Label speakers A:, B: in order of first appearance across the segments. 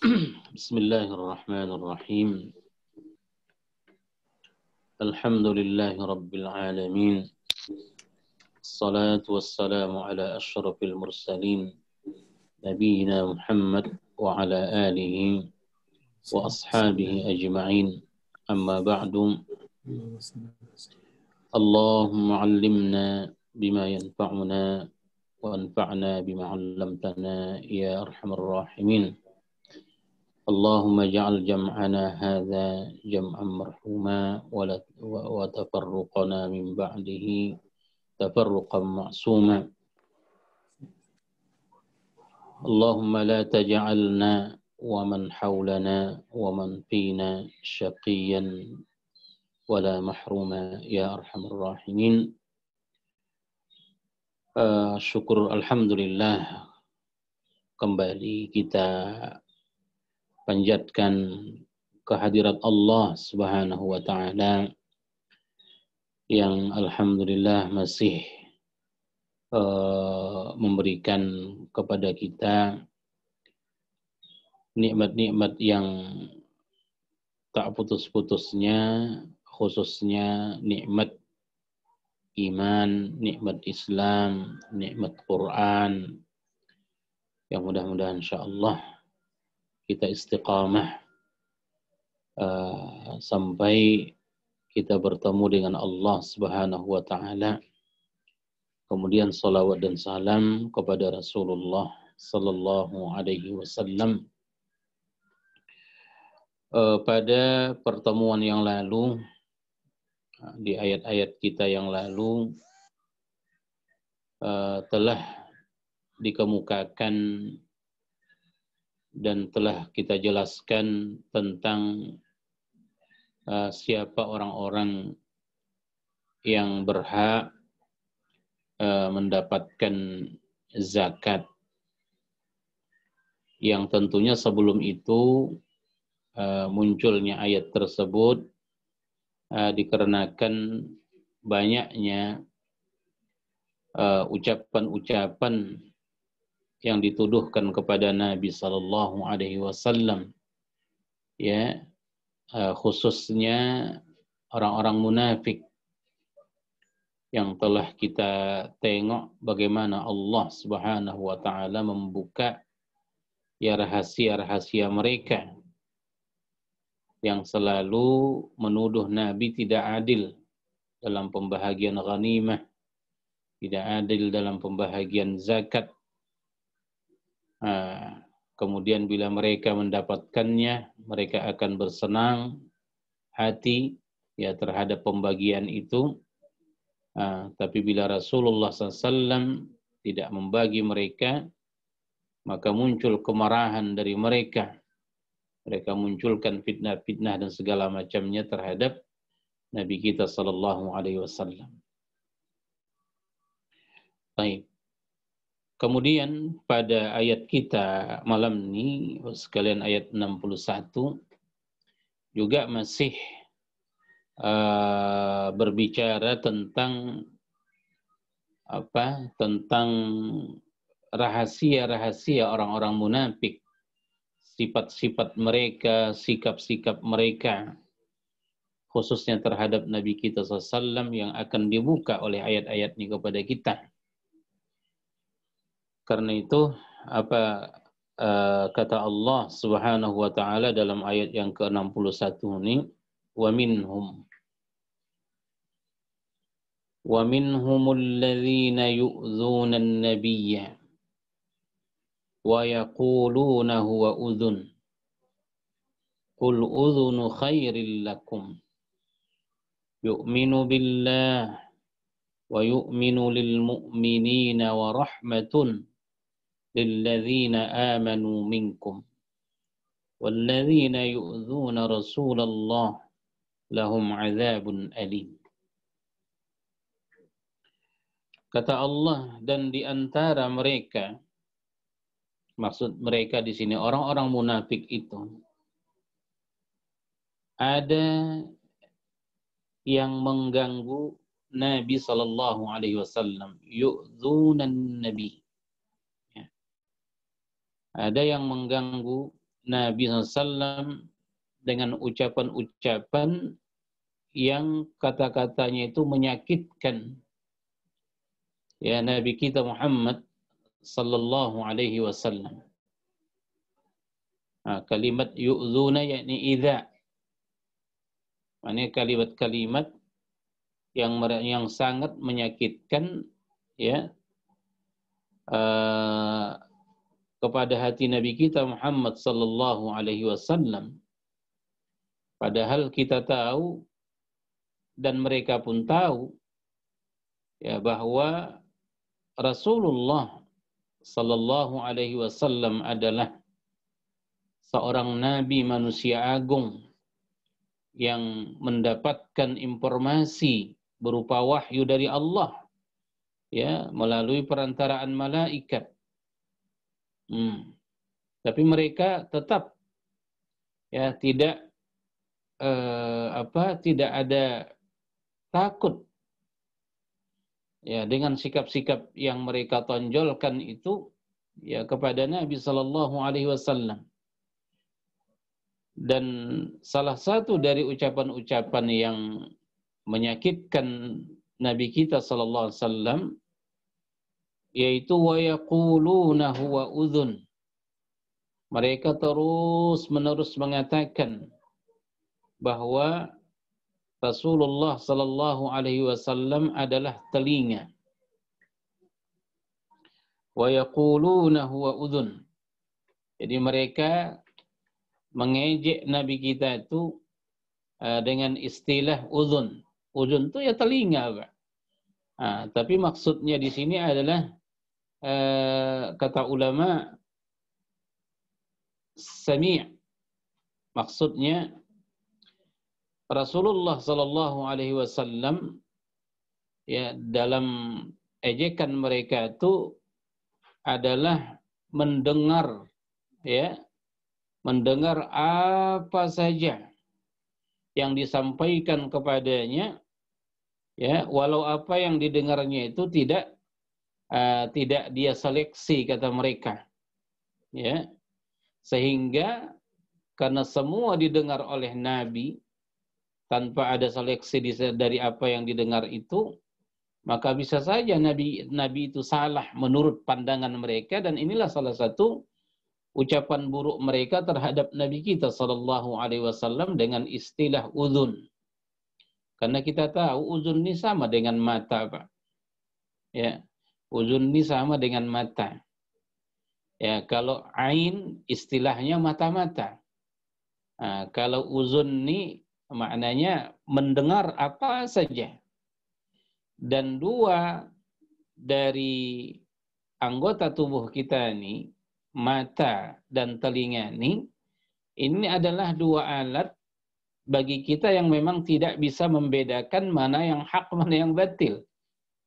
A: بسم الله الرحمن الرحيم الحمد لله رب العالمين الصلاة والسلام على أشرف المرسلين نبينا محمد وعلى آله وأصحابه أجمعين أما بعد اللهم علمنا بما ينفعنا وانفعنا بما علمتنا يا أرحم الراحمين اللهم اجعل جمعنا هذا جمعا مرحوما وتفرقنا من بعده تفرقا معصوما اللهم لا تجعلنا ومن حولنا ومن فينا شقيا ولا محروما يا ارحم الراحمين آه، شكر الحمد لله kembali kita panjatkan kehadirat Allah Subhanahu wa taala yang alhamdulillah masih uh, memberikan kepada kita nikmat-nikmat yang tak putus-putusnya khususnya nikmat iman, nikmat Islam, nikmat Quran yang mudah-mudahan insyaallah Allah kita istiqamah uh, sampai kita bertemu dengan Allah Subhanahu wa taala. Kemudian salawat dan salam kepada Rasulullah sallallahu alaihi wasallam. Eh, pada pertemuan yang lalu eh, di ayat-ayat kita yang lalu telah dikemukakan dan telah kita jelaskan tentang uh, siapa orang-orang yang berhak uh, mendapatkan zakat. Yang tentunya sebelum itu uh, munculnya ayat tersebut uh, dikarenakan banyaknya uh, ucapan-ucapan uh, ucapan -ucapan yang dituduhkan kepada Nabi Shallallahu Alaihi Wasallam, ya eh, khususnya orang-orang munafik yang telah kita tengok bagaimana Allah Subhanahu wa taala membuka ya rahasia-rahasia mereka yang selalu menuduh nabi tidak adil dalam pembahagian ghanimah, tidak adil dalam pembahagian zakat, Eh, kemudian bila mereka mendapatkannya, mereka akan bersenang hati ya terhadap pembagian itu. Eh, tapi bila Rasulullah SAW tidak membagi mereka, maka muncul kemarahan dari mereka. Mereka munculkan fitnah-fitnah dan segala macamnya terhadap Nabi kita Sallallahu Alaihi Wasallam. Baik. Kemudian pada ayat kita malam ini, sekalian ayat 61, juga masih uh, berbicara tentang apa tentang rahasia-rahasia orang-orang munafik, sifat-sifat mereka, sikap-sikap mereka, khususnya terhadap Nabi kita SAW yang akan dibuka oleh ayat-ayat ini kepada kita. Karena itu apa uh, kata Allah Subhanahu wa taala dalam ayat yang ke-61 ini wa minhum wa minhumul ladzina yu'dzuna an-nabiyya wa yaquluna huwa udhun qul udhunu khairil lakum yu'minu billah wa yu'minu lil mu'minina wa rahmatun للذين آمنوا منكم والذين يؤذون رسول الله lahum azabun alim. Kata Allah dan di antara mereka maksud mereka di sini orang-orang munafik itu ada yang mengganggu Nabi Shallallahu Alaihi Wasallam yu'zunan Nabi ada yang mengganggu Nabi SAW dengan ucapan-ucapan yang kata-katanya itu menyakitkan. Ya Nabi kita Muhammad sallallahu alaihi wasallam. kalimat yu'zuna yakni idza. Ini kalimat-kalimat yang yang sangat menyakitkan ya eh, kepada hati Nabi kita Muhammad sallallahu alaihi wasallam. Padahal kita tahu dan mereka pun tahu ya bahwa Rasulullah sallallahu alaihi wasallam adalah seorang nabi manusia agung yang mendapatkan informasi berupa wahyu dari Allah ya melalui perantaraan malaikat Hmm. Tapi mereka tetap ya tidak eh, apa tidak ada takut ya dengan sikap-sikap yang mereka tonjolkan itu ya kepada Nabi Shallallahu Alaihi Wasallam dan salah satu dari ucapan-ucapan yang menyakitkan Nabi kita Shallallahu Alaihi Wasallam yaitu wa yaquluna huwa udhun. Mereka terus menerus mengatakan bahwa Rasulullah sallallahu alaihi wasallam adalah telinga. Wa yaquluna huwa udhun. Jadi mereka mengejek Nabi kita itu eh, dengan istilah udhun. Udhun itu ya telinga, Nah, tapi maksudnya di sini adalah Eh, kata ulama sami' maksudnya Rasulullah Shallallahu Alaihi Wasallam ya dalam ejekan mereka itu adalah mendengar ya mendengar apa saja yang disampaikan kepadanya ya walau apa yang didengarnya itu tidak Eh, tidak dia seleksi kata mereka. Ya. Sehingga karena semua didengar oleh nabi tanpa ada seleksi dari apa yang didengar itu, maka bisa saja nabi nabi itu salah menurut pandangan mereka dan inilah salah satu ucapan buruk mereka terhadap Nabi kita Shallallahu Alaihi Wasallam dengan istilah uzun. Karena kita tahu uzun ini sama dengan mata, pak. Ya, Uzun ini sama dengan mata. Ya, kalau ain istilahnya mata-mata. Nah, kalau uzun ini maknanya mendengar apa saja. Dan dua dari anggota tubuh kita ini, mata dan telinga ini, ini adalah dua alat bagi kita yang memang tidak bisa membedakan mana yang hak, mana yang batil.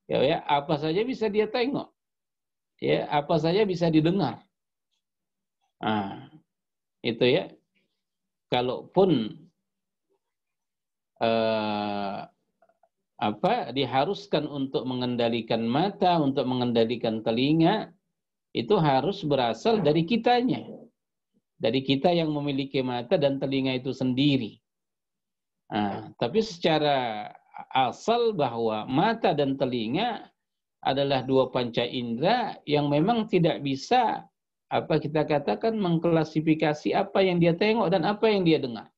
A: Ya, ya, apa saja bisa dia tengok. Ya, apa saja bisa didengar. Nah, itu ya. Kalaupun eh, apa diharuskan untuk mengendalikan mata, untuk mengendalikan telinga, itu harus berasal dari kitanya. Dari kita yang memiliki mata dan telinga itu sendiri. Nah, tapi secara asal bahwa mata dan telinga adalah dua panca indera yang memang tidak bisa apa kita katakan mengklasifikasi apa yang dia tengok dan apa yang dia dengar.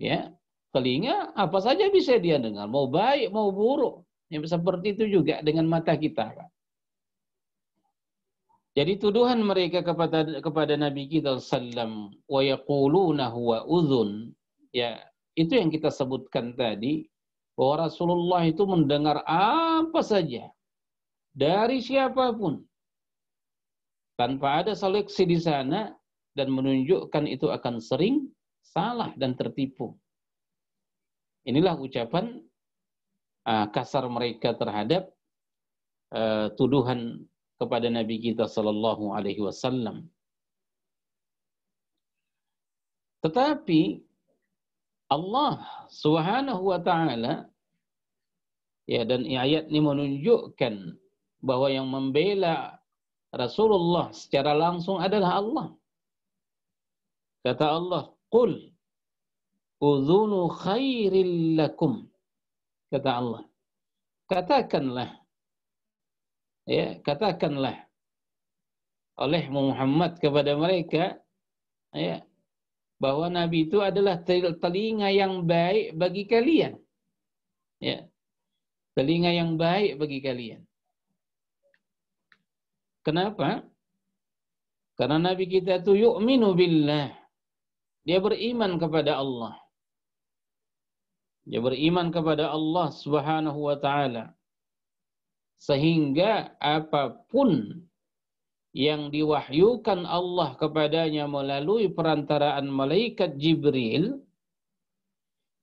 A: Ya, telinga apa saja bisa dia dengar, mau baik mau buruk. Yang seperti itu juga dengan mata kita. Jadi tuduhan mereka kepada kepada Nabi kita sallam wa yaquluna huwa udhun ya itu yang kita sebutkan tadi, bahwa Rasulullah itu mendengar apa saja, dari siapapun, tanpa ada seleksi di sana, dan menunjukkan itu akan sering salah dan tertipu. Inilah ucapan uh, kasar mereka terhadap uh, tuduhan kepada Nabi kita Shallallahu Alaihi Wasallam. Tetapi Allah Subhanahu wa taala ya dan ayat ini menunjukkan bahwa yang membela Rasulullah secara langsung adalah Allah. Kata Allah, "Qul udhunu khairil lakum." Kata Allah. Katakanlah ya, katakanlah oleh Muhammad kepada mereka ya, bahwa Nabi itu adalah telinga yang baik bagi kalian. Ya. Telinga yang baik bagi kalian. Kenapa? Karena Nabi kita itu yu'minu billah. Dia beriman kepada Allah. Dia beriman kepada Allah Subhanahu wa taala. Sehingga apapun yang diwahyukan Allah kepadanya melalui perantaraan malaikat Jibril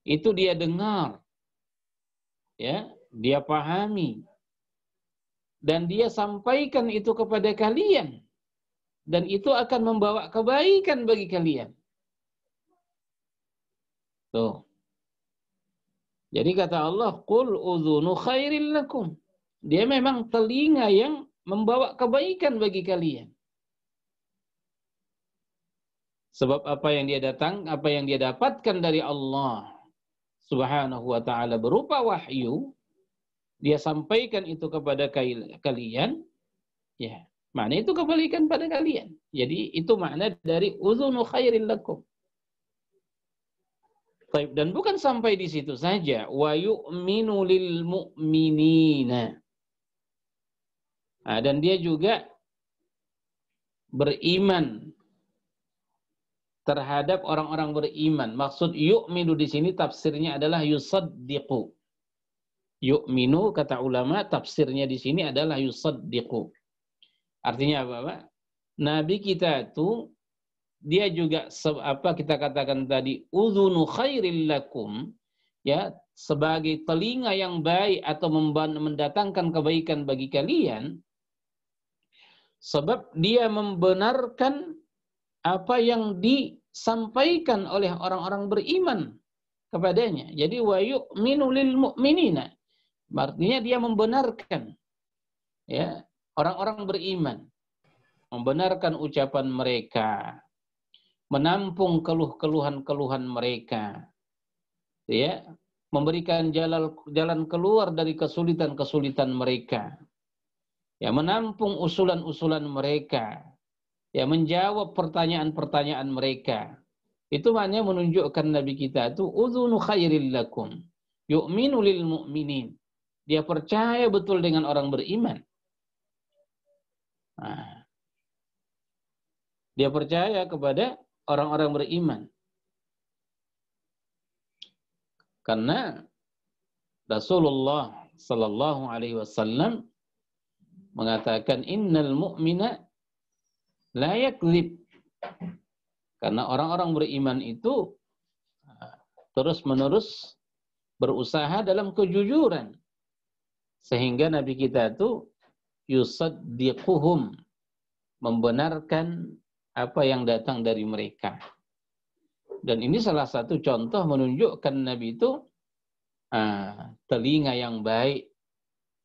A: itu dia dengar ya dia pahami dan dia sampaikan itu kepada kalian dan itu akan membawa kebaikan bagi kalian tuh jadi kata Allah qul udhunu khairil lakum dia memang telinga yang membawa kebaikan bagi kalian. Sebab apa yang dia datang, apa yang dia dapatkan dari Allah Subhanahu wa taala berupa wahyu, dia sampaikan itu kepada kalian, ya. Makna itu kebalikan pada kalian. Jadi itu makna dari uzunu khairin lakum. dan bukan sampai di situ saja. Wa yu'minu lil mu'minina. Nah, dan dia juga beriman terhadap orang-orang beriman. Maksud yu'minu di sini tafsirnya adalah yusaddiqu. Yu'minu kata ulama tafsirnya di sini adalah yusaddiqu. Artinya apa, Pak? Nabi kita itu dia juga apa kita katakan tadi udhunu khairil lakum ya sebagai telinga yang baik atau mendatangkan kebaikan bagi kalian Sebab dia membenarkan apa yang disampaikan oleh orang-orang beriman kepadanya. Jadi wa yu'minu lil mu'minina. Artinya dia membenarkan ya orang-orang beriman. Membenarkan ucapan mereka. Menampung keluh-keluhan-keluhan mereka. Ya, memberikan jalan jalan keluar dari kesulitan-kesulitan mereka ya menampung usulan-usulan mereka, ya menjawab pertanyaan-pertanyaan mereka. Itu maknanya menunjukkan Nabi kita itu uzunu khairil lakum yu'minu lil mu'minin. Dia percaya betul dengan orang beriman. Nah, dia percaya kepada orang-orang beriman. Karena Rasulullah Sallallahu Alaihi Wasallam mengatakan innal mu'mina la yakzib. Karena orang-orang beriman itu ah, terus-menerus berusaha dalam kejujuran. Sehingga Nabi kita itu yusaddiquhum membenarkan apa yang datang dari mereka. Dan ini salah satu contoh menunjukkan Nabi itu uh, telinga yang baik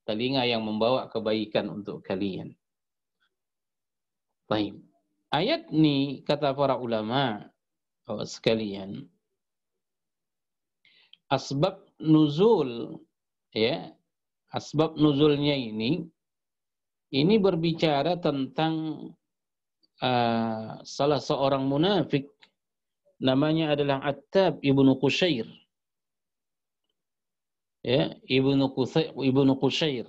A: telinga yang membawa kebaikan untuk kalian. Baik. Ayat ini kata para ulama oh sekalian asbab nuzul ya asbab nuzulnya ini ini berbicara tentang uh, salah seorang munafik namanya adalah Attab ibnu Qushair ya Ibnu Qusay, Ibnu Qusayr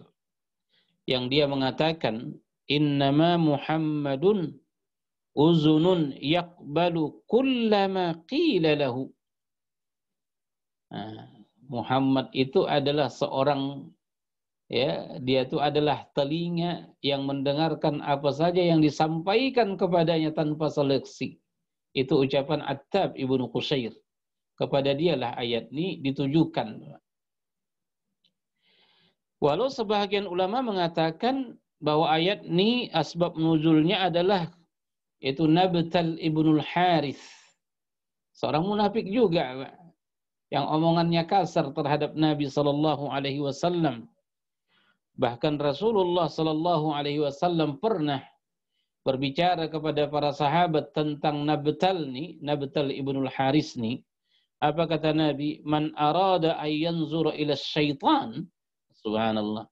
A: yang dia mengatakan innama Muhammadun uzunun yakbalu kullama qila lahu. Nah, Muhammad itu adalah seorang ya dia itu adalah telinga yang mendengarkan apa saja yang disampaikan kepadanya tanpa seleksi. Itu ucapan Attab Ibnu Qusair Kepada dialah ayat ini ditujukan Walau sebahagian ulama mengatakan bahwa ayat ini asbab nuzulnya adalah yaitu Nabtal ibnul Harith. Seorang munafik juga yang omongannya kasar terhadap Nabi saw. Alaihi Wasallam. Bahkan Rasulullah saw Alaihi Wasallam pernah berbicara kepada para sahabat tentang Nabtal ni, Nabtal ibnul Harith ni. Apa kata Nabi? Man arada ayyanzura ila syaitan Subhanallah.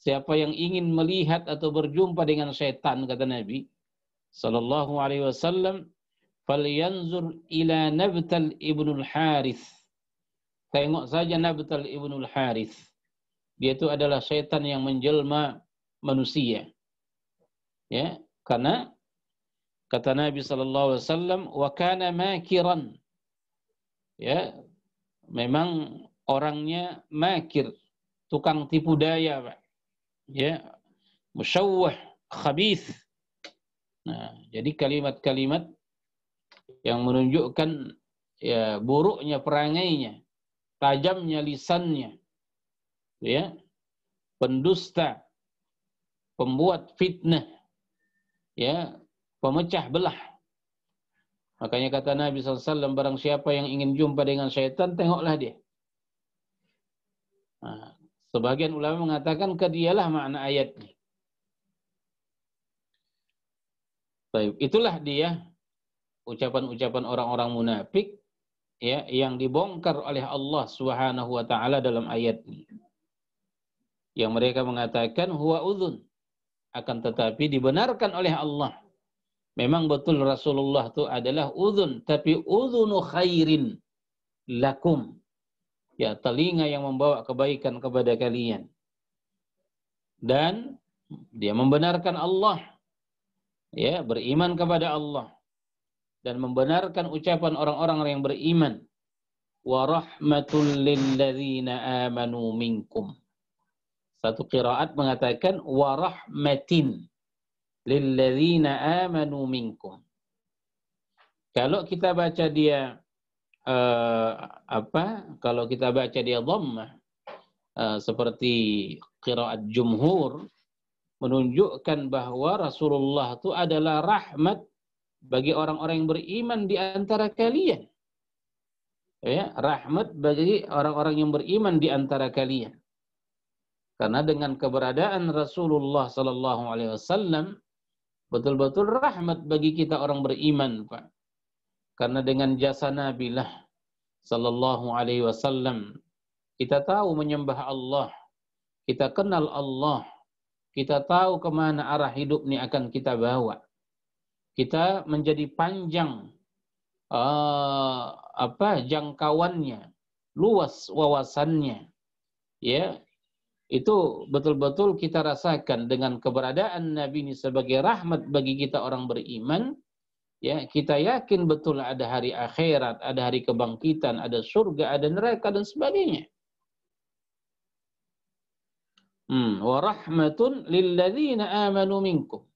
A: Siapa yang ingin melihat atau berjumpa dengan setan kata Nabi sallallahu alaihi wasallam, falyanzur ila nabtal ibnul Harith. Tengok saja nabtal ibnul Harith. Dia itu adalah setan yang menjelma manusia. Ya, karena kata Nabi sallallahu alaihi wasallam, wa kana makiran. Ya, memang orangnya makir tukang tipu daya, Pak. Ya, musyawwah, khabis. Nah, jadi kalimat-kalimat yang menunjukkan ya buruknya perangainya, tajamnya lisannya. Ya. Pendusta, pembuat fitnah. Ya, pemecah belah. Makanya kata Nabi SAW, barang siapa yang ingin jumpa dengan syaitan, tengoklah dia. Nah, Sebagian ulama mengatakan dialah makna ayatnya. Baik, itulah dia ucapan-ucapan orang-orang munafik ya yang dibongkar oleh Allah Subhanahu wa taala dalam ayat ini. Yang mereka mengatakan huwa udhun akan tetapi dibenarkan oleh Allah. Memang betul Rasulullah itu adalah udhun tapi udhunu khairin lakum ya telinga yang membawa kebaikan kepada kalian dan dia membenarkan Allah ya beriman kepada Allah dan membenarkan ucapan orang-orang yang beriman wa rahmatul lilladzina amanu minkum satu qiraat mengatakan wa rahmatin lilladzina amanu minkum kalau kita baca dia uh, apa kalau kita baca dia dhammah uh, seperti qiraat jumhur menunjukkan bahwa Rasulullah itu adalah rahmat bagi orang-orang yang beriman di antara kalian. Ya, rahmat bagi orang-orang yang beriman di antara kalian. Karena dengan keberadaan Rasulullah Sallallahu Alaihi Wasallam betul-betul rahmat bagi kita orang beriman, Pak. Karena dengan jasa Nabi lah, sallallahu alaihi wasallam kita tahu menyembah Allah, kita kenal Allah, kita tahu kemana arah hidup ini akan kita bawa. Kita menjadi panjang uh, apa jangkauannya, luas wawasannya. Ya, itu betul-betul kita rasakan dengan keberadaan Nabi ini sebagai rahmat bagi kita orang beriman, ya kita yakin betul ada hari akhirat, ada hari kebangkitan, ada surga, ada neraka dan sebagainya. Hmm, warahmatun lilladzina amanu minkum.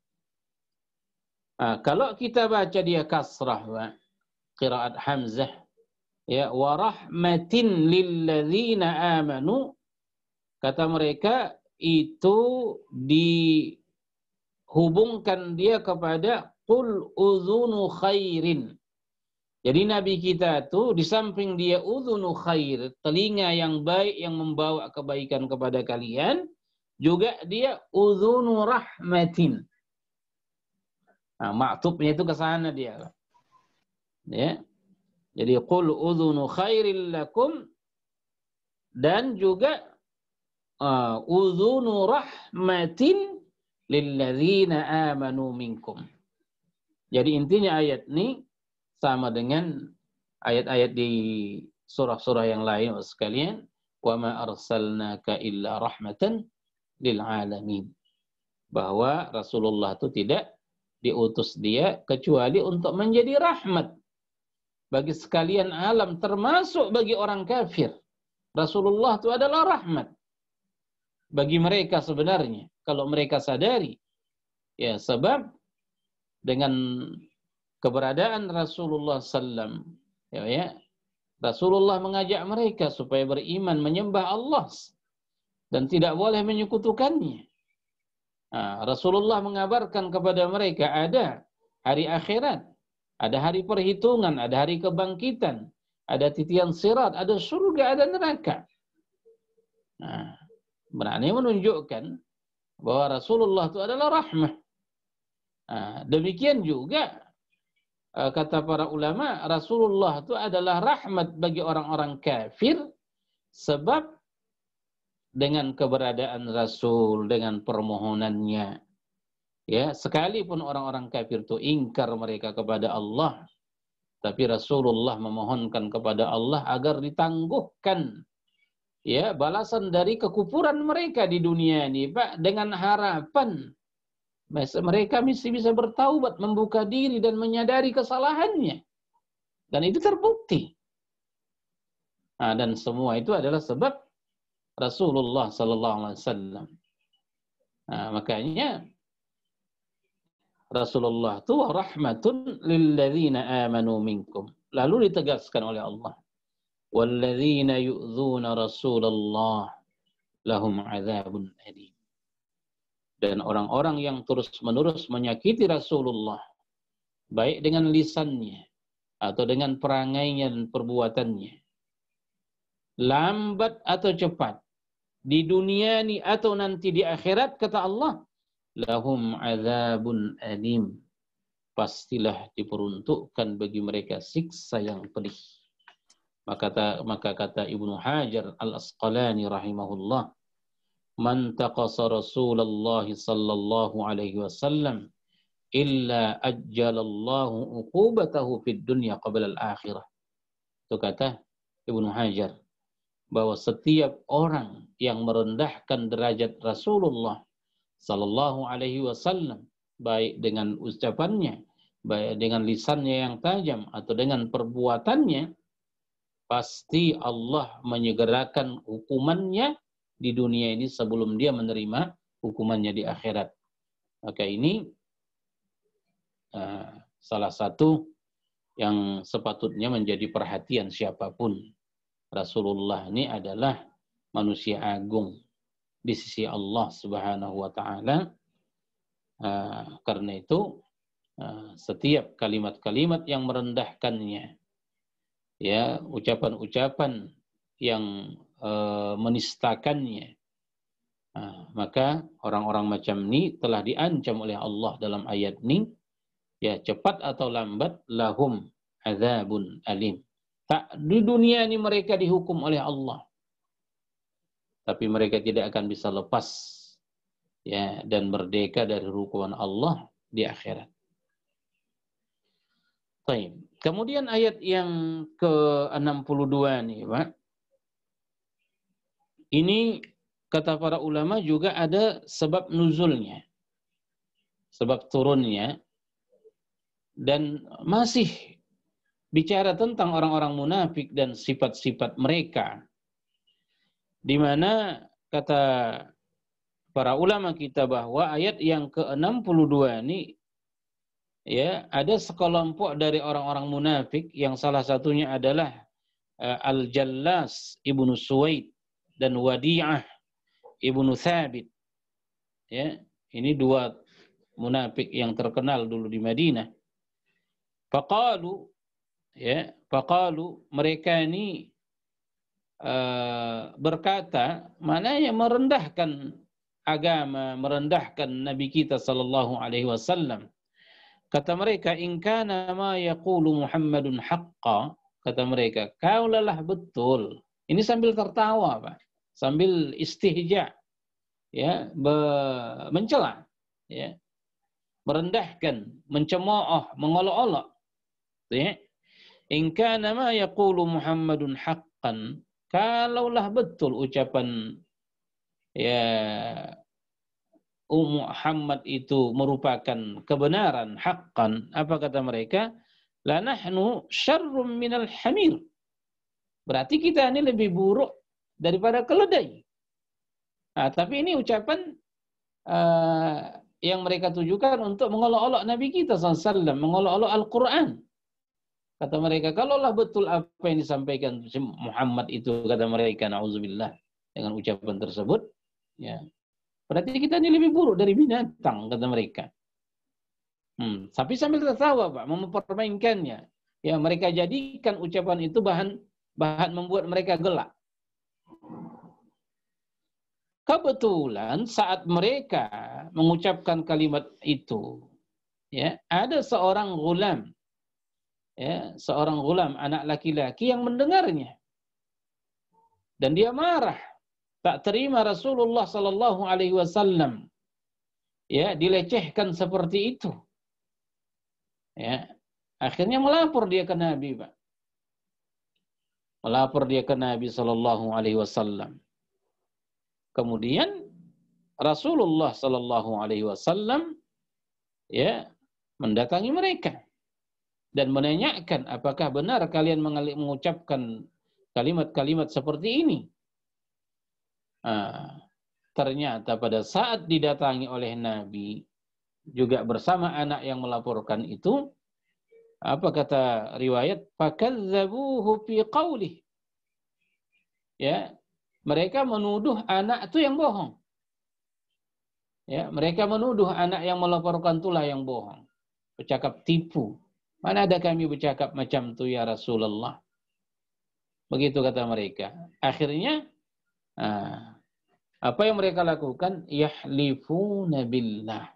A: Nah, kalau kita baca dia kasrah, Qiraat Hamzah. Ya, warahmatin lilladzina amanu. Kata mereka itu dihubungkan dia kepada Qul uzunu khairin. Jadi Nabi kita tuh di samping dia uzunu khair, telinga yang baik yang membawa kebaikan kepada kalian, juga dia uzunu rahmatin. Nah, maktubnya itu ke sana dia. Ya. Jadi qul uzunu khairil lakum dan juga uh, udhunu rahmatin lilladzina amanu minkum. Jadi intinya ayat ini sama dengan ayat-ayat di surah-surah yang lain sekalian wa ma arsalnaka illa rahmatan lil alamin bahwa Rasulullah itu tidak diutus dia kecuali untuk menjadi rahmat bagi sekalian alam termasuk bagi orang kafir Rasulullah itu adalah rahmat bagi mereka sebenarnya kalau mereka sadari ya sebab dengan keberadaan Rasulullah Sallam, Ya, ya. Rasulullah mengajak mereka supaya beriman, menyembah Allah dan tidak boleh menyekutukannya. Nah, Rasulullah mengabarkan kepada mereka ada hari akhirat, ada hari perhitungan, ada hari kebangkitan, ada titian sirat, ada surga, ada neraka. Nah, berani menunjukkan bahwa Rasulullah itu adalah rahmah Nah, demikian juga eh, kata para ulama Rasulullah itu adalah rahmat bagi orang-orang kafir sebab dengan keberadaan Rasul dengan permohonannya ya sekalipun orang-orang kafir itu ingkar mereka kepada Allah tapi Rasulullah memohonkan kepada Allah agar ditangguhkan ya balasan dari kekufuran mereka di dunia ini Pak dengan harapan mereka mesti bisa bertaubat, membuka diri dan menyadari kesalahannya. Dan itu terbukti. Nah, dan semua itu adalah sebab Rasulullah Sallallahu Alaihi Wasallam. Nah, makanya Rasulullah itu rahmatun lilladzina amanu minkum. Lalu ditegaskan oleh Allah. Walladzina yu'dzuna Rasulullah lahum adzabun alim dan orang-orang yang terus-menerus menyakiti Rasulullah baik dengan lisannya atau dengan perangainya dan perbuatannya lambat atau cepat di dunia ini atau nanti di akhirat kata Allah lahum azabun alim pastilah diperuntukkan bagi mereka siksa yang pedih maka kata maka kata Ibnu Hajar Al Asqalani rahimahullah man taqasa Rasulullah sallallahu alaihi wasallam illa ajjalallahu uqubatahu fid dunya qabla al-akhirah. Itu kata Ibnu Hajar bahwa setiap orang yang merendahkan derajat Rasulullah sallallahu alaihi wasallam baik dengan ucapannya, baik dengan lisannya yang tajam atau dengan perbuatannya pasti Allah menyegerakan hukumannya di dunia ini sebelum dia menerima hukumannya di akhirat. Maka ini uh, salah satu yang sepatutnya menjadi perhatian siapapun. Rasulullah ini adalah manusia agung di sisi Allah Subhanahu wa taala. Uh, karena itu uh, setiap kalimat-kalimat yang merendahkannya ya ucapan-ucapan yang Eh, menistakannya. Nah, maka orang-orang macam ini telah diancam oleh Allah dalam ayat ini, ya cepat atau lambat lahum azabun alim. Tak di dunia ini mereka dihukum oleh Allah. Tapi mereka tidak akan bisa lepas ya dan merdeka dari hukuman Allah di akhirat. Baik. Kemudian ayat yang ke-62 nih, Pak. Ini kata para ulama juga ada sebab nuzulnya. Sebab turunnya. Dan masih bicara tentang orang-orang munafik dan sifat-sifat mereka. Di mana kata para ulama kita bahwa ayat yang ke-62 ini ya ada sekelompok dari orang-orang munafik yang salah satunya adalah eh, Al-Jallas Ibnu Suwaid dan Wadi'ah ibnu Thabit. Ya, ini dua munafik yang terkenal dulu di Madinah. Faqalu ya, faqalu mereka ini uh, berkata, mana yang merendahkan agama, merendahkan Nabi kita sallallahu alaihi wasallam. Kata mereka, "In kana ma yaqulu Muhammadun haqqan." Kata mereka, "Kau lelah betul." Ini sambil tertawa, Pak sambil istihja ya mencela ya merendahkan mencemooh mengolok-olok ya in kana ma yaqulu Muhammadun haqqan kalaulah betul ucapan ya um Muhammad itu merupakan kebenaran hakkan. apa kata mereka la nahnu syarrum minal hamir berarti kita ini lebih buruk daripada keledai. Nah, tapi ini ucapan uh, yang mereka tujukan untuk mengolok-olok Nabi kita SAW, mengolok-olok Al-Quran. Kata mereka, kalaulah betul apa yang disampaikan Muhammad itu, kata mereka, na'udzubillah, dengan ucapan tersebut, ya berarti kita ini lebih buruk dari binatang, kata mereka. Hmm, tapi sambil tertawa, Pak, mempermainkannya. Ya, mereka jadikan ucapan itu bahan bahan membuat mereka gelak. Kebetulan saat mereka mengucapkan kalimat itu, ya, ada seorang gulam, ya, seorang gulam anak laki-laki yang mendengarnya. Dan dia marah, tak terima Rasulullah Sallallahu Alaihi Wasallam, ya, dilecehkan seperti itu. Ya, akhirnya melapor dia ke Nabi, pak. Melapor dia ke Nabi Shallallahu Alaihi Wasallam. Kemudian Rasulullah Shallallahu Alaihi Wasallam ya mendatangi mereka dan menanyakan apakah benar kalian mengucapkan kalimat-kalimat seperti ini. Nah, ternyata pada saat didatangi oleh Nabi juga bersama anak yang melaporkan itu apa kata riwayat fakadzabuhu fi qawli ya mereka menuduh anak itu yang bohong ya mereka menuduh anak yang melaporkan itulah yang bohong bercakap tipu mana ada kami bercakap macam itu ya Rasulullah begitu kata mereka akhirnya ah, apa yang mereka lakukan yahlifuna billah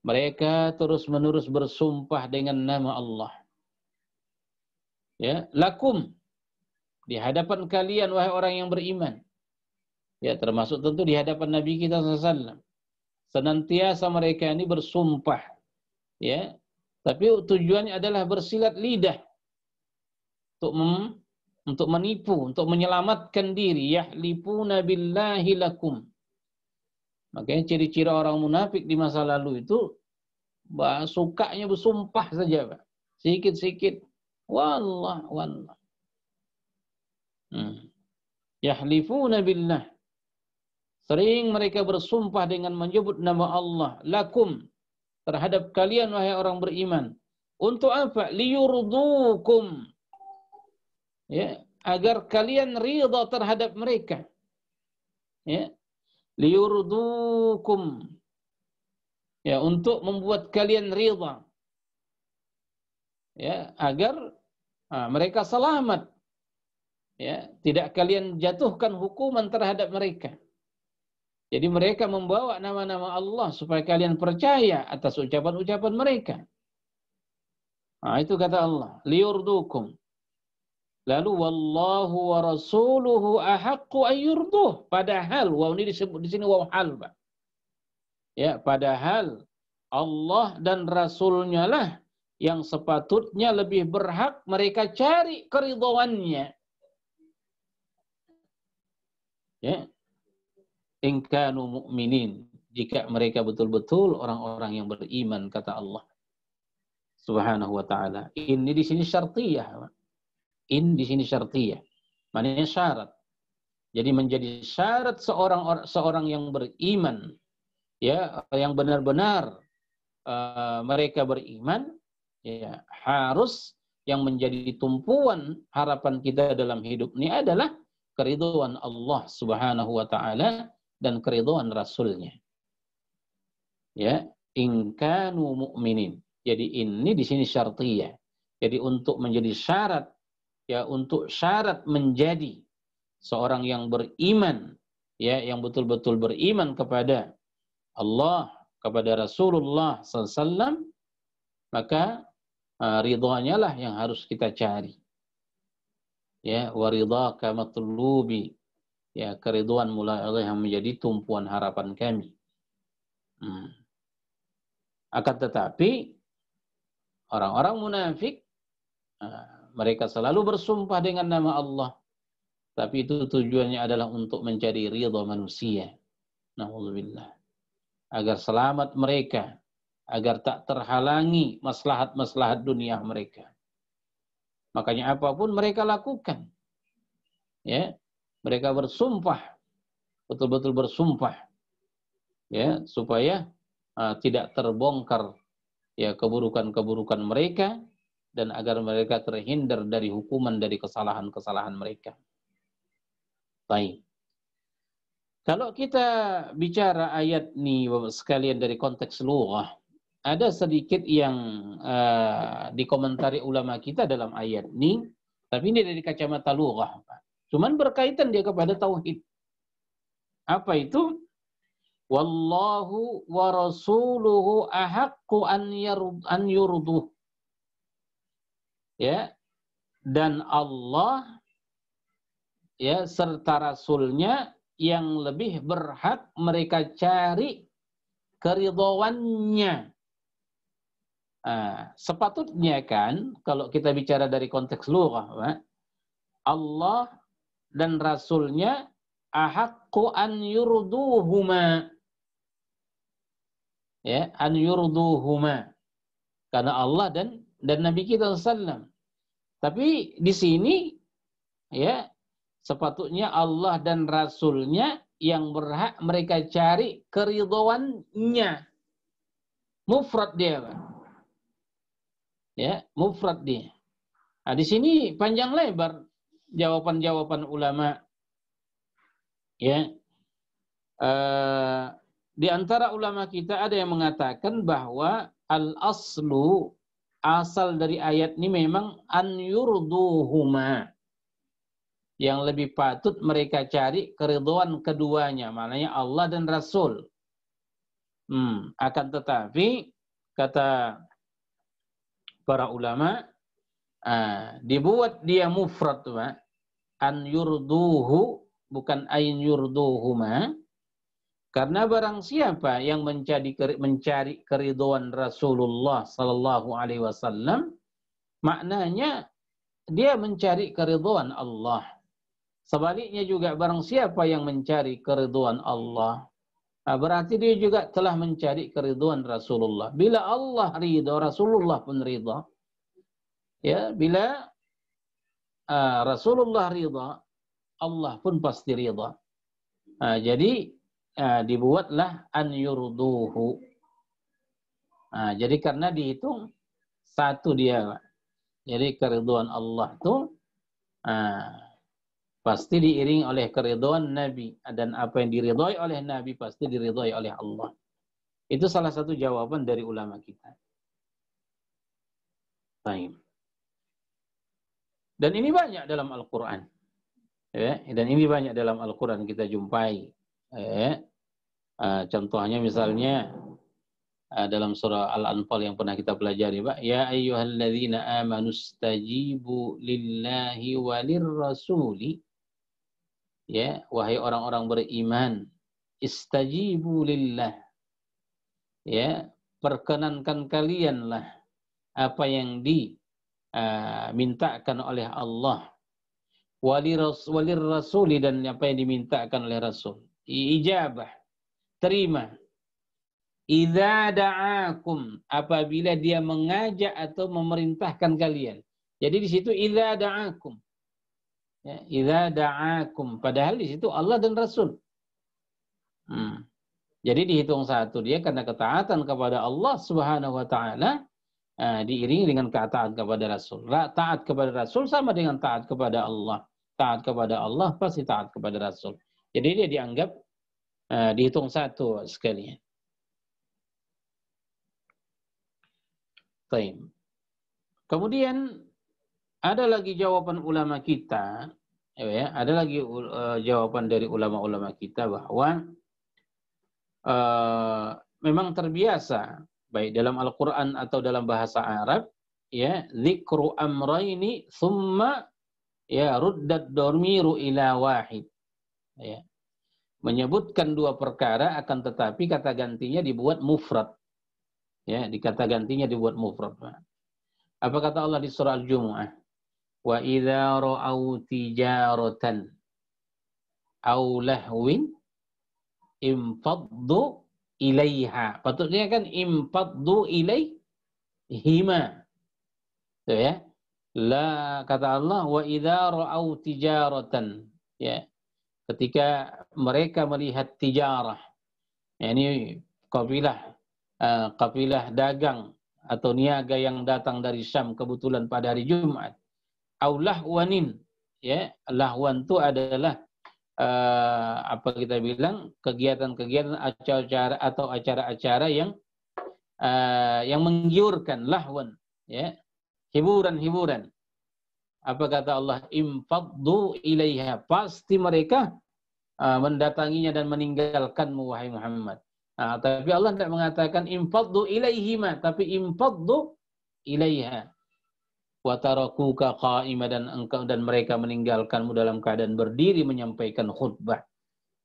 A: mereka terus-menerus bersumpah dengan nama Allah. Ya, lakum di hadapan kalian wahai orang yang beriman. Ya, termasuk tentu di hadapan Nabi kita SAW. Senantiasa mereka ini bersumpah. Ya, tapi tujuannya adalah bersilat lidah untuk mem, untuk menipu, untuk menyelamatkan diri. Ya, Yahlipuna billahi lakum Makanya ciri-ciri orang munafik di masa lalu itu bah, sukanya bersumpah saja, Sikit-sikit. Wallah, wallah. Hmm. Yahlifuna billah. Sering mereka bersumpah dengan menyebut nama Allah. Lakum. Terhadap kalian, wahai orang beriman. Untuk apa? Liyurdukum. Ya, agar kalian rida terhadap mereka. Ya, liurdukum ya untuk membuat kalian rida ya agar nah, mereka selamat ya tidak kalian jatuhkan hukuman terhadap mereka jadi mereka membawa nama-nama Allah supaya kalian percaya atas ucapan-ucapan mereka nah, itu kata Allah Liurdukum. Lalu wallahu wa rasuluhu ahaqqu ayyurduh. Padahal wa ini disebut di sini wa hal, Pak. Ya, padahal Allah dan Rasulnya lah yang sepatutnya lebih berhak mereka cari keridhoannya. Ya. In kanu mu'minin. Jika mereka betul-betul orang-orang yang beriman, kata Allah. Subhanahu wa ta'ala. Ini di sini syartiyah. Pak in di sini syartiyah. Maknanya syarat. Jadi menjadi syarat seorang seorang yang beriman ya yang benar-benar uh, mereka beriman ya harus yang menjadi tumpuan harapan kita dalam hidup ini adalah keriduan Allah Subhanahu wa taala dan keriduan rasulnya. Ya, in kanu mu'minin. Jadi ini di sini syartiyah. Jadi untuk menjadi syarat ya untuk syarat menjadi seorang yang beriman ya yang betul-betul beriman kepada Allah kepada Rasulullah SAW maka uh, ridhonya lah yang harus kita cari ya waridha kamatulubi ya keriduan mulai Allah yang menjadi tumpuan harapan kami hmm. akan tetapi orang-orang munafik uh, mereka selalu bersumpah dengan nama Allah. Tapi itu tujuannya adalah untuk mencari ridho manusia. Na'udzubillah. Agar selamat mereka. Agar tak terhalangi maslahat-maslahat dunia mereka. Makanya apapun mereka lakukan. Ya, mereka bersumpah. Betul-betul bersumpah. Ya, supaya uh, tidak terbongkar ya keburukan-keburukan mereka dan agar mereka terhindar dari hukuman dari kesalahan-kesalahan mereka. Baik. Kalau kita bicara ayat ini sekalian dari konteks lughah, ada sedikit yang uh, dikomentari ulama kita dalam ayat ini, tapi ini dari kacamata lughah, Cuman berkaitan dia kepada tauhid. Apa itu? Wallahu wa rasuluhu an, yurduh ya dan Allah ya serta rasulnya yang lebih berhak mereka cari keridhoannya. Nah, sepatutnya kan kalau kita bicara dari konteks lurah ya, Allah dan rasulnya ahaqqu an yurduhuma. Ya, an yurduhuma. Karena Allah dan dan Nabi kita sallallahu tapi di sini ya sepatutnya Allah dan Rasulnya yang berhak mereka cari keridoannya. Mufrad dia, Pak. Ya, mufrad dia. Nah, di sini panjang lebar jawaban-jawaban ulama. Ya. Uh, di antara ulama kita ada yang mengatakan bahwa al-aslu asal dari ayat ini memang an yurduhuma. Yang lebih patut mereka cari keriduan keduanya, maknanya Allah dan Rasul. Hmm, akan tetapi kata para ulama ah, dibuat dia mufrad Pak. an yurduhu bukan ain yurduhuma karena barang siapa yang mencari mencari keriduan Rasulullah sallallahu alaihi wasallam maknanya dia mencari keriduan Allah. Sebaliknya juga barang siapa yang mencari keriduan Allah ah, berarti dia juga telah mencari keriduan Rasulullah. Bila Allah ridha Rasulullah pun ridha Ya, bila uh, Rasulullah ridha Allah pun pasti ridha ah, jadi Eh, dibuatlah an yurduhu. Nah, jadi karena dihitung satu dia. Jadi keriduan Allah itu nah, eh, pasti diiringi oleh keriduan Nabi. Dan apa yang diridhoi oleh Nabi pasti diridhoi oleh Allah. Itu salah satu jawaban dari ulama kita. Baik. Dan ini banyak dalam Al-Quran. Ya, dan ini banyak dalam Al-Quran kita jumpai. Eh, eh, contohnya misalnya eh, dalam surah Al-Anfal yang pernah kita pelajari, Pak. Ya ayyuhalladzina amanu stajibu lillahi walir rasuli. Ya, wahai orang-orang beriman, istajibu lillah. Ya, perkenankan kalianlah apa yang dimintakan eh, uh, oleh Allah walir rasuli dan apa yang dimintakan oleh Rasul ijabah, terima. Idza da'akum apabila dia mengajak atau memerintahkan kalian. Jadi di situ idza da'akum. Ya, idza da'akum padahal di situ Allah dan Rasul. Hmm. Jadi dihitung satu dia karena ketaatan kepada Allah Subhanahu wa taala eh, diiringi dengan ketaatan kepada Rasul. Taat kepada Rasul sama dengan taat kepada Allah. Taat kepada Allah pasti taat kepada Rasul. Jadi dia dianggap uh, dihitung satu sekali. Taim. Kemudian ada lagi jawaban ulama kita, ya, ya ada lagi uh, jawaban dari ulama-ulama kita bahwa uh, memang terbiasa baik dalam Al-Qur'an atau dalam bahasa Arab ya zikru amraini summa ya ruddat dormiru ila wahid ya. menyebutkan dua perkara akan tetapi kata gantinya dibuat mufrad ya dikata gantinya dibuat mufrad apa kata Allah di surah al-jumuah wa idza ra'au tijaratan aw lahwin infaddu ilaiha patutnya kan infaddu hima Tuh ya la kata Allah wa idza ra'au tijaratan ya ketika mereka melihat tijarah, ini ini kabilah uh, kabilah dagang atau niaga yang datang dari Syam kebetulan pada hari Jumat. Aulah wanin, ya lahwan itu adalah uh, apa kita bilang kegiatan-kegiatan acara-acara atau acara-acara yang uh, yang menggiurkan lahwan, ya hiburan-hiburan. Apa kata Allah? Infaddu ilaiha. Pasti mereka ah, mendatanginya dan meninggalkan wahai Muhammad. Nah, tapi Allah tidak mengatakan infaddu ilaihima, tapi infaddu ilaiha. Wa tarakuka qa'ima dan engkau dan mereka meninggalkanmu dalam keadaan berdiri menyampaikan khutbah.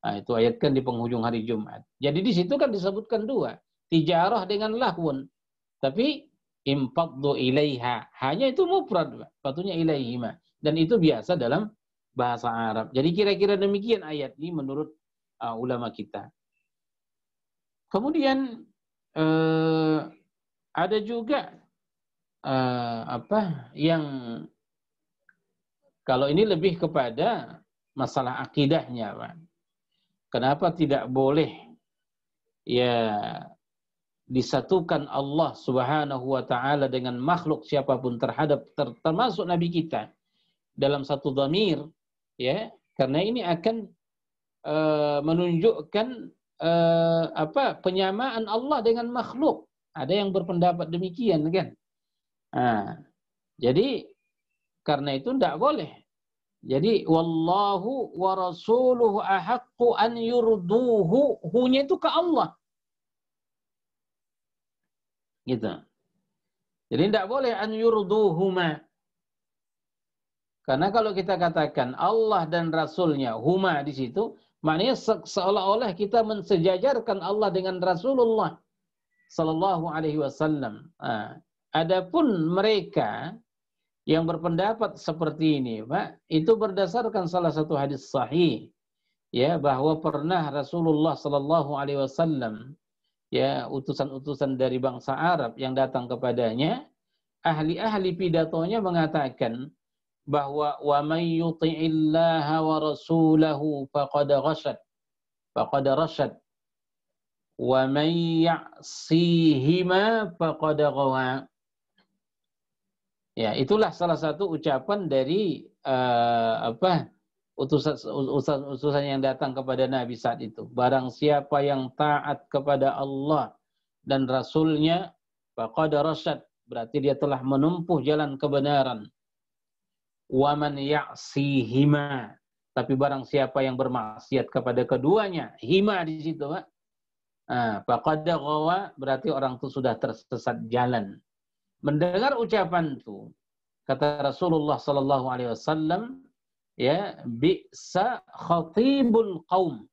A: Nah, itu ayat kan di penghujung hari Jumat. Jadi di situ kan disebutkan dua, tijarah dengan lahun. Tapi Impadu ilaiha. Hanya itu mufrad, patunya ilaihima. Dan itu biasa dalam bahasa Arab. Jadi kira-kira demikian ayat ini menurut uh, ulama kita. Kemudian uh, ada juga uh, apa yang kalau ini lebih kepada masalah akidahnya, Pak. Kenapa tidak boleh ya disatukan Allah Subhanahu wa taala dengan makhluk siapapun terhadap ter, termasuk nabi kita dalam satu dhamir ya karena ini akan uh, menunjukkan uh, apa penyamaan Allah dengan makhluk ada yang berpendapat demikian kan nah, jadi karena itu tidak boleh jadi wallahu wa rasuluhu ahaqqu an yurduhu hunya itu ke Allah Gitu. Jadi tidak boleh an yurduhuma. Karena kalau kita katakan Allah dan Rasulnya, huma di situ, maknanya se seolah-olah kita mensejajarkan Allah dengan Rasulullah Sallallahu Alaihi Wasallam. adapun mereka yang berpendapat seperti ini, Pak, itu berdasarkan salah satu hadis sahih, ya bahwa pernah Rasulullah Sallallahu Alaihi Wasallam ya utusan-utusan dari bangsa Arab yang datang kepadanya, ahli-ahli pidatonya mengatakan bahwa wa may yuti'illaha wa rasulahu faqad ghashad faqad rashad wa may ya'sihima faqad ghawa Ya, itulah salah satu ucapan dari uh, apa? utusan-utusan yang datang kepada Nabi saat itu. Barang siapa yang taat kepada Allah dan Rasulnya, faqada rasyad. Berarti dia telah menempuh jalan kebenaran. man ya'sihima. Tapi barang siapa yang bermaksiat kepada keduanya, hima di situ, Pak. Ah, faqada gawa. berarti orang itu sudah tersesat jalan. Mendengar ucapan itu, kata Rasulullah sallallahu alaihi wasallam, ya bisa khatibul kaum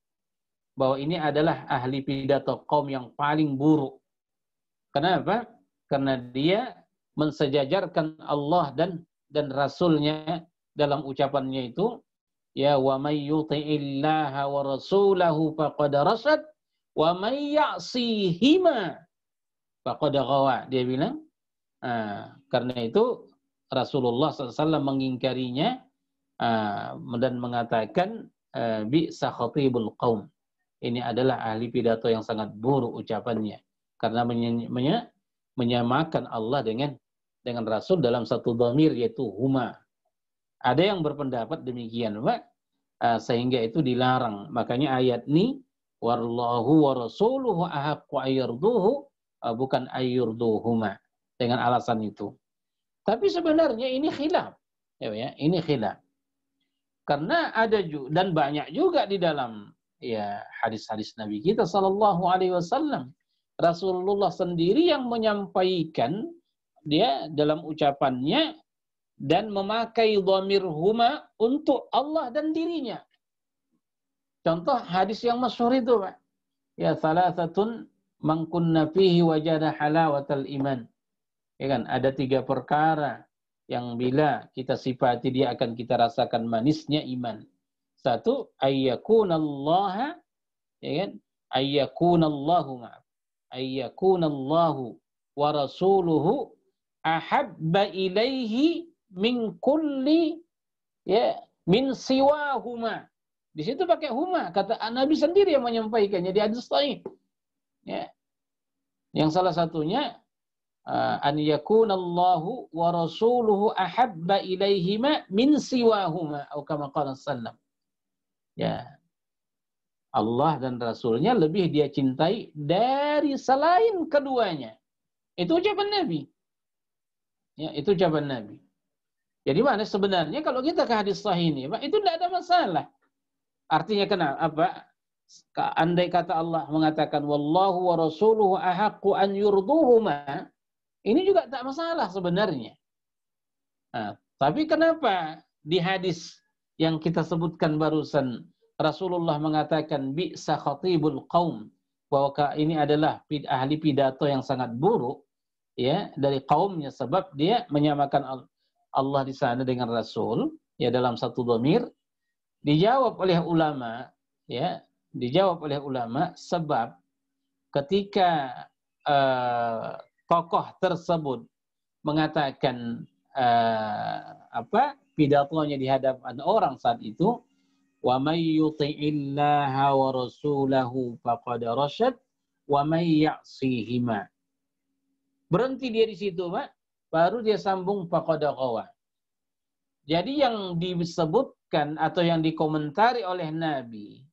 A: bahwa ini adalah ahli pidato kaum yang paling buruk. Kenapa? Karena dia mensejajarkan Allah dan dan Rasulnya dalam ucapannya itu ya wa may yuti'illaha wa rasulahu faqad rasad wa may ya'sihima faqad ghawa dia bilang ah, karena itu Rasulullah SAW mengingkarinya uh, dan mengatakan bisa eh, bi sahatibul qaum. Ini adalah ahli pidato yang sangat buruk ucapannya karena menyamakan Allah dengan dengan Rasul dalam satu domir yaitu huma. Ada yang berpendapat demikian, Pak, ah, sehingga itu dilarang. Makanya ayat ini wallahu wa rasuluhu ahaqqu ayyurduhu ah, bukan ayyurduhuma dengan alasan itu. Tapi sebenarnya ini khilaf. ya, ya ini khilaf. Karena ada juga, dan banyak juga di dalam ya hadis-hadis Nabi kita Shallallahu Alaihi Wasallam. Rasulullah sendiri yang menyampaikan dia dalam ucapannya dan memakai domir huma untuk Allah dan dirinya. Contoh hadis yang masyhur itu, Pak. Ya, salasatun man kunna fihi wajada halawatal iman. Ya kan, ada tiga perkara yang bila kita sifati dia akan kita rasakan manisnya iman. Satu, ayyakunallaha, ya kan? Ayyakunallahu maaf. Ayyakunallahu wa rasuluhu ahabba ilaihi min kulli ya min siwahuma. Di situ pakai huma, kata Nabi sendiri yang menyampaikannya di hadis sahih. Ya. Yang salah satunya Uh, an Allahu wa rasuluhu ahabba ilaihima min siwahuma atau kama qala sallam. Ya. Allah dan Rasulnya lebih dia cintai dari selain keduanya. Itu ucapan Nabi. Ya, itu ucapan Nabi. Jadi mana sebenarnya kalau kita ke hadis sahih ini, itu tidak ada masalah. Artinya kenapa? Apa? Andai kata Allah mengatakan wallahu wa rasuluhu ahaqqu an yurduhuma ini juga tak masalah sebenarnya. Nah, tapi kenapa di hadis yang kita sebutkan barusan Rasulullah mengatakan bi'sa khatibul qaum bahwa ini adalah ahli pidato yang sangat buruk ya dari kaumnya sebab dia menyamakan Allah di sana dengan Rasul ya dalam satu domir dijawab oleh ulama ya dijawab oleh ulama sebab ketika uh, tokoh tersebut mengatakan uh, apa pidatonya di hadapan orang saat itu wa may yuti'illaha wa rasulahu faqad rasyad wa may ya'sihima berhenti dia di situ Pak baru dia sambung faqad qawa jadi yang disebutkan atau yang dikomentari oleh Nabi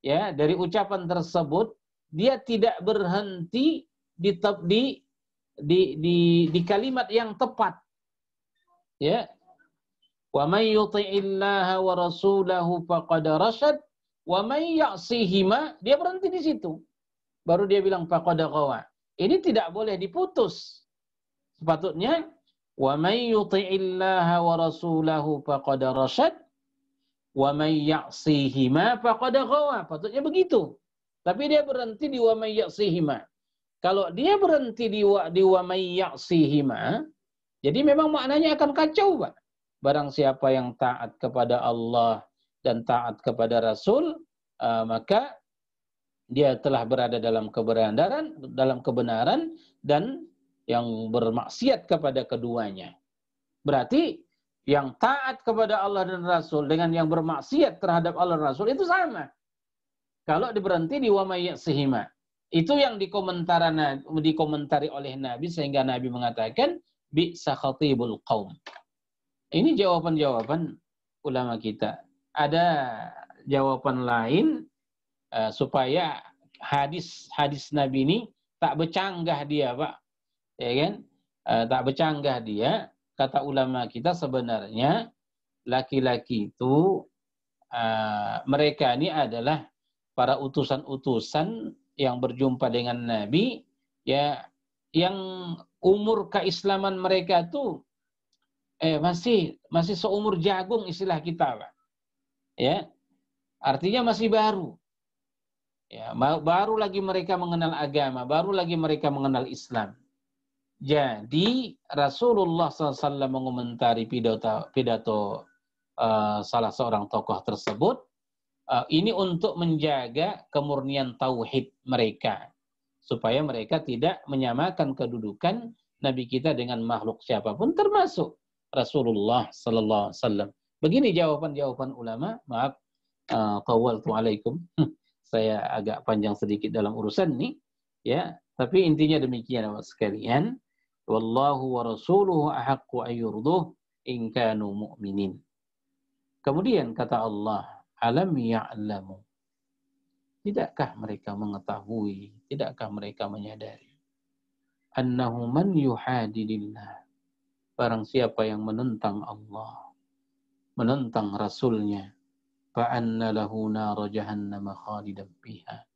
A: ya dari ucapan tersebut dia tidak berhenti di, di di di di kalimat yang tepat ya wa may yuti'illaha wa rasulahu faqad rasyad wa may ya'sihima dia berhenti di situ baru dia bilang faqad ghawa ini tidak boleh diputus sepatutnya wa may yuti'illaha wa rasulahu faqad rasyad wa may ya'sihima faqad ghawa patutnya begitu tapi dia berhenti di wa may ya'sihima kalau dia berhenti di wa di wa mayyaksihima, jadi memang maknanya akan kacau, Pak. Barang siapa yang taat kepada Allah dan taat kepada Rasul, uh, maka dia telah berada dalam kebenaran, dalam kebenaran dan yang bermaksiat kepada keduanya. Berarti yang taat kepada Allah dan Rasul dengan yang bermaksiat terhadap Allah dan Rasul itu sama. Kalau diberhenti di wa sihima. Itu yang dikomentari oleh Nabi sehingga Nabi mengatakan bi sakhatibul qaum. Ini jawaban-jawaban ulama kita. Ada jawaban lain eh, supaya hadis hadis Nabi ini tak bercanggah dia, Pak. Ya kan? Eh, tak bercanggah dia. Kata ulama kita sebenarnya laki-laki itu eh, mereka ini adalah para utusan-utusan yang berjumpa dengan Nabi ya yang umur keislaman mereka itu eh, masih masih seumur jagung istilah kita Pak. ya artinya masih baru ya baru lagi mereka mengenal agama baru lagi mereka mengenal Islam jadi Rasulullah SAW mengomentari pidato, pidato
B: uh, salah seorang
A: tokoh tersebut Eh, ini untuk menjaga kemurnian tauhid mereka supaya mereka tidak menyamakan kedudukan nabi kita dengan makhluk siapapun termasuk Rasulullah sallallahu alaihi wasallam. Begini jawaban-jawaban ulama, maaf uh, alaikum. Saya agak panjang sedikit dalam urusan ini, ya, tapi intinya demikian Bapak sekalian. Wallahu wa rasuluhu ahaqqu ayyurduh in kanu mu'minin. Kemudian kata Allah alam ya'lamu. Tidakkah mereka mengetahui, tidakkah mereka menyadari annahu man yuhadidillah. Barang siapa yang menentang Allah, menentang Rasulnya, fa'anna lahu nara jahannam khalidan fiha.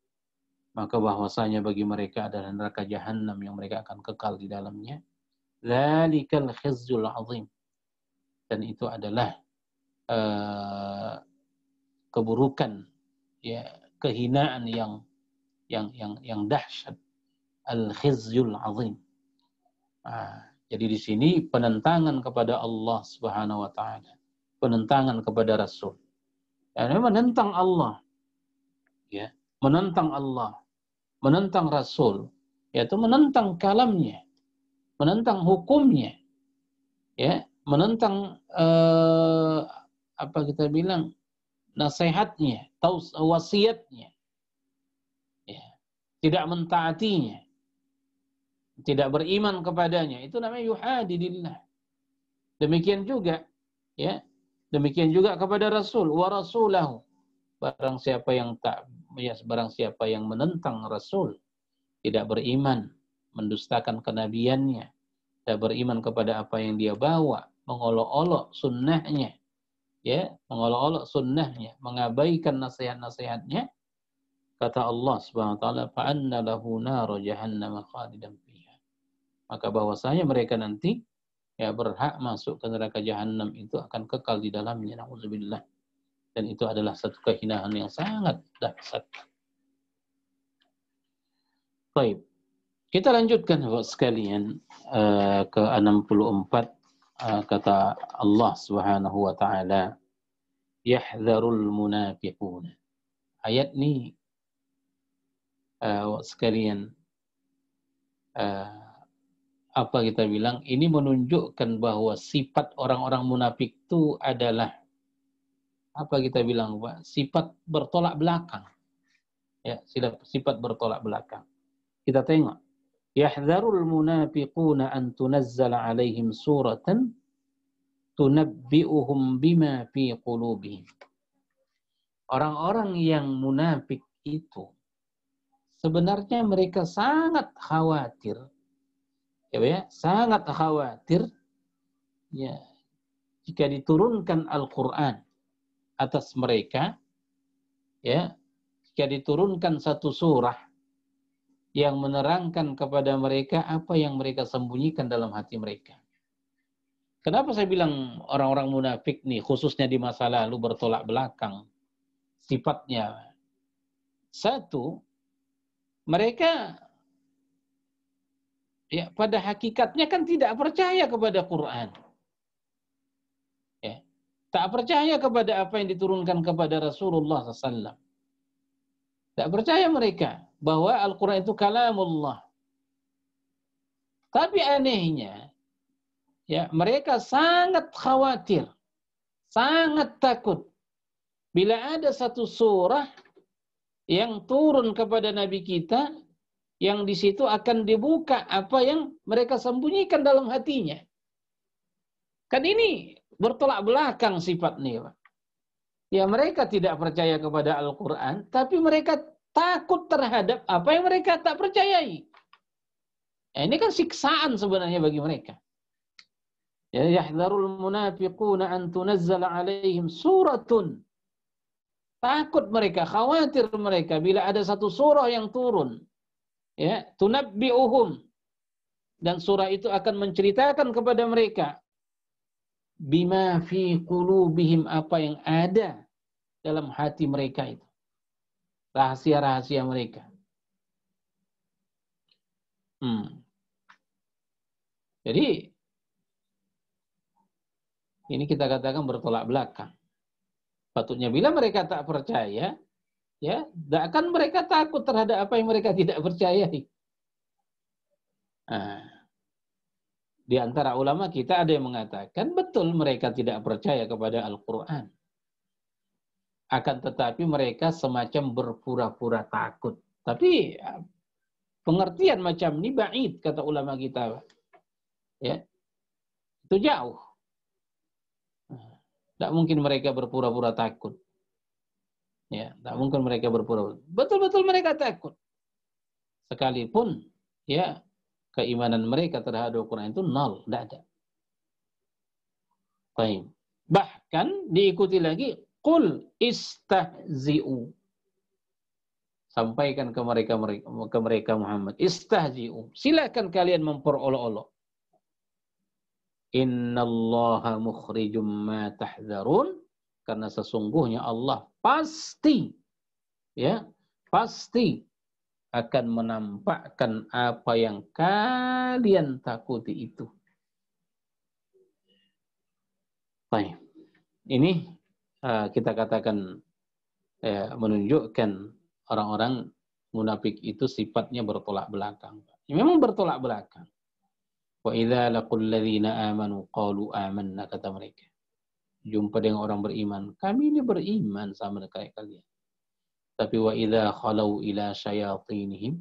A: Maka bahwasanya bagi mereka adalah neraka jahannam yang mereka akan kekal di dalamnya. Lalikal khizyul azim. Dan itu adalah uh, keburukan ya kehinaan yang yang yang yang dahsyat al khizyul azim nah, jadi di sini penentangan kepada Allah Subhanahu wa taala penentangan kepada rasul ya ya, menentang Allah ya menentang Allah menentang rasul yaitu menentang kalamnya menentang hukumnya ya menentang eh, apa kita bilang nasihatnya, wasiatnya. Ya. Tidak mentaatinya. Tidak beriman kepadanya. Itu namanya yuhadidillah. Demikian juga. ya Demikian juga kepada Rasul. Wa rasulahu. Barang siapa yang tak ya barang siapa yang menentang Rasul tidak beriman, mendustakan kenabiannya, tidak beriman kepada apa yang dia bawa, mengolok-olok sunnahnya, ya mengolok-olok sunnahnya mengabaikan nasihat-nasihatnya kata Allah subhanahu wa taala fa anna lahu nar jahannam khalidan fiha maka bahwasanya mereka nanti ya berhak masuk ke neraka jahanam itu akan kekal di dalamnya naudzubillah dan itu adalah satu kehinaan yang sangat dahsyat Baik. Kita lanjutkan sekalian uh, ke 64 Eh, kata Allah Subhanahu wa taala yahdharul munafiqun. Ayat ini uh, eh, sekalian uh, apa kita bilang ini menunjukkan bahwa sifat orang-orang munafik itu adalah apa kita bilang Pak sifat bertolak belakang ya sifat bertolak belakang kita tengok yahdharul munafiquna an tunazzala alaihim suratan tunabbi'uhum bima fi qulubihim. Orang-orang yang munafik itu sebenarnya mereka sangat khawatir ya, ya sangat khawatir ya jika diturunkan Al-Qur'an atas mereka ya jika diturunkan satu surah yang menerangkan kepada mereka apa yang mereka sembunyikan dalam hati mereka. Kenapa saya bilang orang-orang munafik nih, khususnya di masa lalu bertolak belakang sifatnya? Satu, mereka ya pada hakikatnya kan tidak percaya kepada Quran. Ya, tak percaya kepada apa yang diturunkan kepada Rasulullah SAW. Tak percaya mereka bahwa Al-Quran itu kalamullah. Tapi anehnya, ya mereka sangat khawatir, sangat takut bila ada satu surah yang turun kepada Nabi kita yang di situ akan dibuka apa yang mereka sembunyikan dalam hatinya. Kan ini bertolak belakang sifat nih. Ya mereka tidak percaya kepada Al-Quran, tapi mereka takut terhadap apa yang mereka tak percayai. Ya, ini kan siksaan sebenarnya bagi mereka. Ya yahdharul munafiquna an tunazzal alaihim suratun. Takut mereka, khawatir mereka bila ada satu surah yang turun. Ya, tunabbi'uhum. Dan surah itu akan menceritakan kepada mereka bima fi qulubihim apa yang ada dalam hati mereka itu rahasia-rahasia mereka. Hmm. Jadi ini kita katakan bertolak belakang. Patutnya bila mereka tak percaya, ya, tidak akan mereka takut terhadap apa yang mereka tidak percayai. Nah, di antara ulama kita ada yang mengatakan betul mereka tidak percaya kepada Al-Quran akan tetapi mereka semacam berpura-pura takut. Tapi ya, pengertian macam ini baik kata ulama kita. Ya. Itu jauh. Tidak mungkin mereka berpura-pura takut. Ya, tidak mungkin mereka berpura-pura. Betul-betul mereka takut. Sekalipun ya keimanan mereka terhadap Quran itu nol, tidak ada. Baik. Bahkan diikuti lagi Qul istahzi'u. Sampaikan ke mereka, mereka ke mereka Muhammad. Istahzi'u. Silakan kalian memperolok-olok. Inna allaha mukhrijum ma tahzarun. Karena sesungguhnya Allah pasti ya pasti akan menampakkan apa yang kalian takuti itu. Baik. Ini Eh, kita katakan ya, menunjukkan orang-orang munafik itu sifatnya bertolak belakang. Ya, memang bertolak belakang. Wa idza laqul ladzina amanu qalu amanna kata mereka. Jumpa dengan orang beriman, kami ini beriman sama dengan kalian. Tapi wa idza khalau ila syayatinihim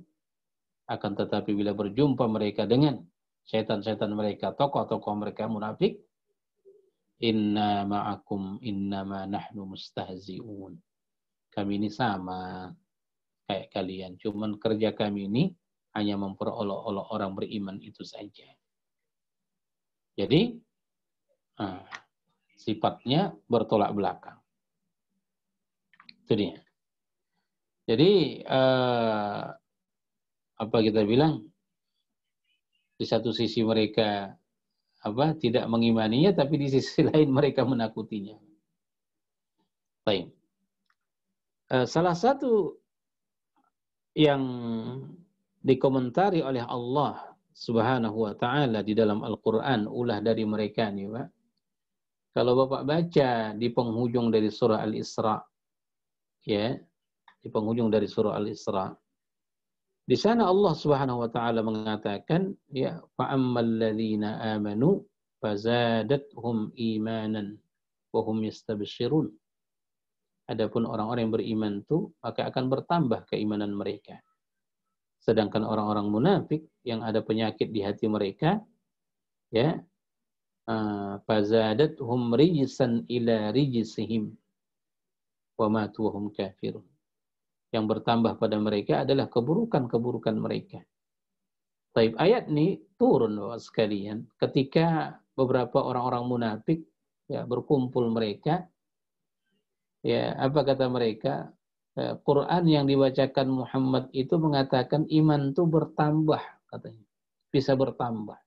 A: akan tetapi bila berjumpa mereka dengan setan-setan mereka, tokoh-tokoh mereka munafik, Inna ma'akum innama nahnu mustahzi'un. Kami ini sama kayak kalian. Cuman kerja kami ini hanya memperolok-olok orang beriman itu saja. Jadi, ah, sifatnya bertolak belakang. Itu dia. Jadi, eh, apa kita bilang? Di satu sisi mereka apa tidak mengimaninya tapi di sisi lain mereka menakutinya. Baik. Eh, salah satu yang dikomentari oleh Allah Subhanahu wa taala di dalam Al-Qur'an ulah dari mereka nih, Pak. Kalau Bapak baca di penghujung dari surah Al-Isra ya, di penghujung dari surah Al-Isra di sana Allah Subhanahu wa taala mengatakan ya fa'ammal ladzina amanu fazadathum imanan wa hum yastabshirun. Adapun orang-orang yang beriman itu maka akan bertambah keimanan mereka. Sedangkan orang-orang munafik yang ada penyakit di hati mereka ya eh, fazadathum rijsan ila rijsihim wa matu wa hum kafirun yang bertambah pada mereka adalah keburukan-keburukan mereka. Taib ayat ini turun bapak sekalian ketika beberapa orang-orang munafik ya berkumpul mereka ya apa kata mereka ya, Quran yang dibacakan Muhammad itu mengatakan iman itu bertambah katanya bisa bertambah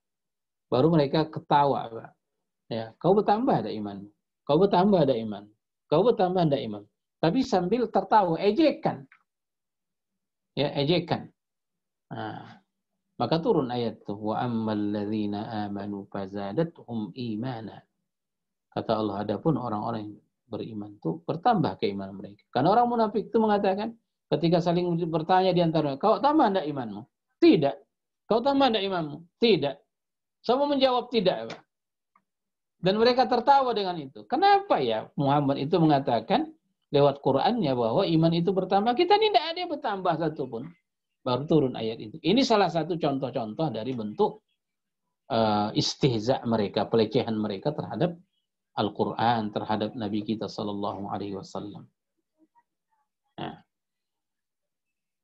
A: baru mereka ketawa pak ya kau bertambah ada iman kau bertambah ada iman kau bertambah ada iman tapi sambil tertawa ejekan ya ejekan. Nah, maka turun ayat itu wa ammal amanu fazadatuhum imana. Kata Allah adapun orang-orang yang beriman itu bertambah keimanan mereka. Karena orang munafik itu mengatakan ketika saling bertanya di antara kau tambah anda imanmu? Tidak. Kau tambah anda imanmu? Tidak. Semua menjawab tidak, Dan mereka tertawa dengan itu. Kenapa ya Muhammad itu mengatakan lewat Qur'annya bahwa iman itu bertambah. Kita ini tidak ada yang bertambah satupun. Baru turun ayat itu. Ini salah satu contoh-contoh dari bentuk uh, istihza mereka, pelecehan mereka terhadap Al-Quran, terhadap Nabi kita Sallallahu Alaihi Wasallam. Nah.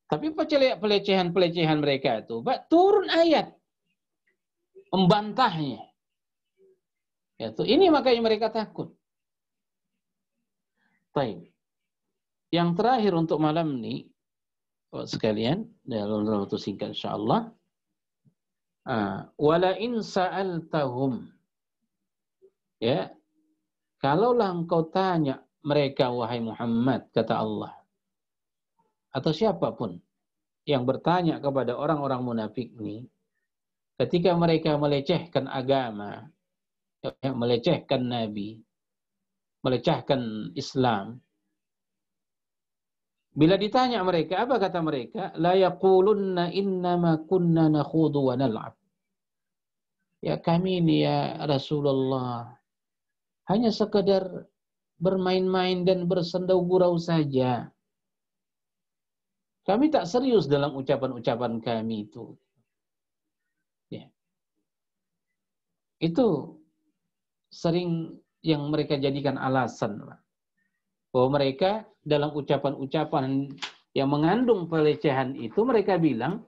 A: Tapi pelecehan-pelecehan mereka itu, bak, turun ayat membantahnya. Yaitu ini makanya mereka takut. Baik. Yang terakhir untuk malam ini, sekalian, dalam waktu singkat insya Allah. Ah, wala in sa'altahum. Ya, kalaulah engkau tanya mereka, wahai Muhammad, kata Allah. Atau siapapun yang bertanya kepada orang-orang munafik ini, ketika mereka melecehkan agama, melecehkan Nabi, melecehkan Islam, Bila ditanya mereka, apa kata mereka? La yaqulunna innama kunna nakhudu wa nal'ab. Ya kami ini ya Rasulullah. Hanya sekedar bermain-main dan bersendau gurau saja. Kami tak serius dalam ucapan-ucapan kami itu. Ya. Itu sering yang mereka jadikan alasan. Lah bahwa mereka dalam ucapan-ucapan yang mengandung pelecehan itu mereka bilang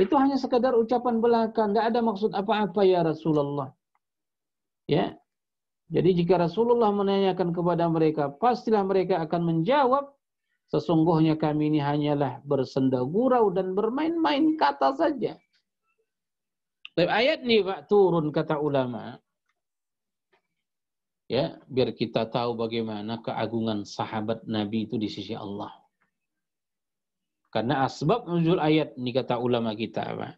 A: itu hanya sekedar ucapan belaka, nggak ada maksud apa-apa ya Rasulullah. Ya. Jadi jika Rasulullah menanyakan kepada mereka, pastilah mereka akan menjawab, sesungguhnya kami ini hanyalah bersenda gurau dan bermain-main kata saja. Tapi ayat ini Pak turun kata ulama, ya biar kita tahu bagaimana keagungan sahabat Nabi itu di sisi Allah. Karena asbab nuzul ayat ini kata ulama kita apa?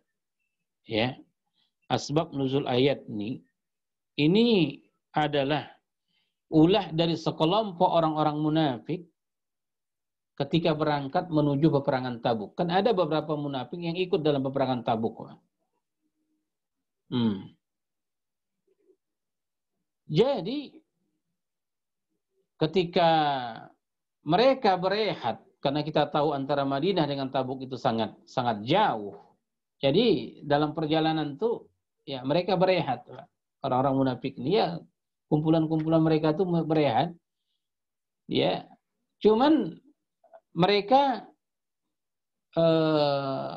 A: Ya. Asbab nuzul ayat ini ini adalah ulah dari sekelompok orang-orang munafik ketika berangkat menuju peperangan Tabuk. Kan ada beberapa munafik yang ikut dalam peperangan Tabuk. Hmm. Jadi ketika mereka berehat karena kita tahu antara Madinah dengan Tabuk itu sangat sangat jauh. Jadi dalam perjalanan itu ya mereka berehat. Orang-orang munafik ini ya kumpulan-kumpulan mereka itu berehat. Ya. Cuman mereka eh,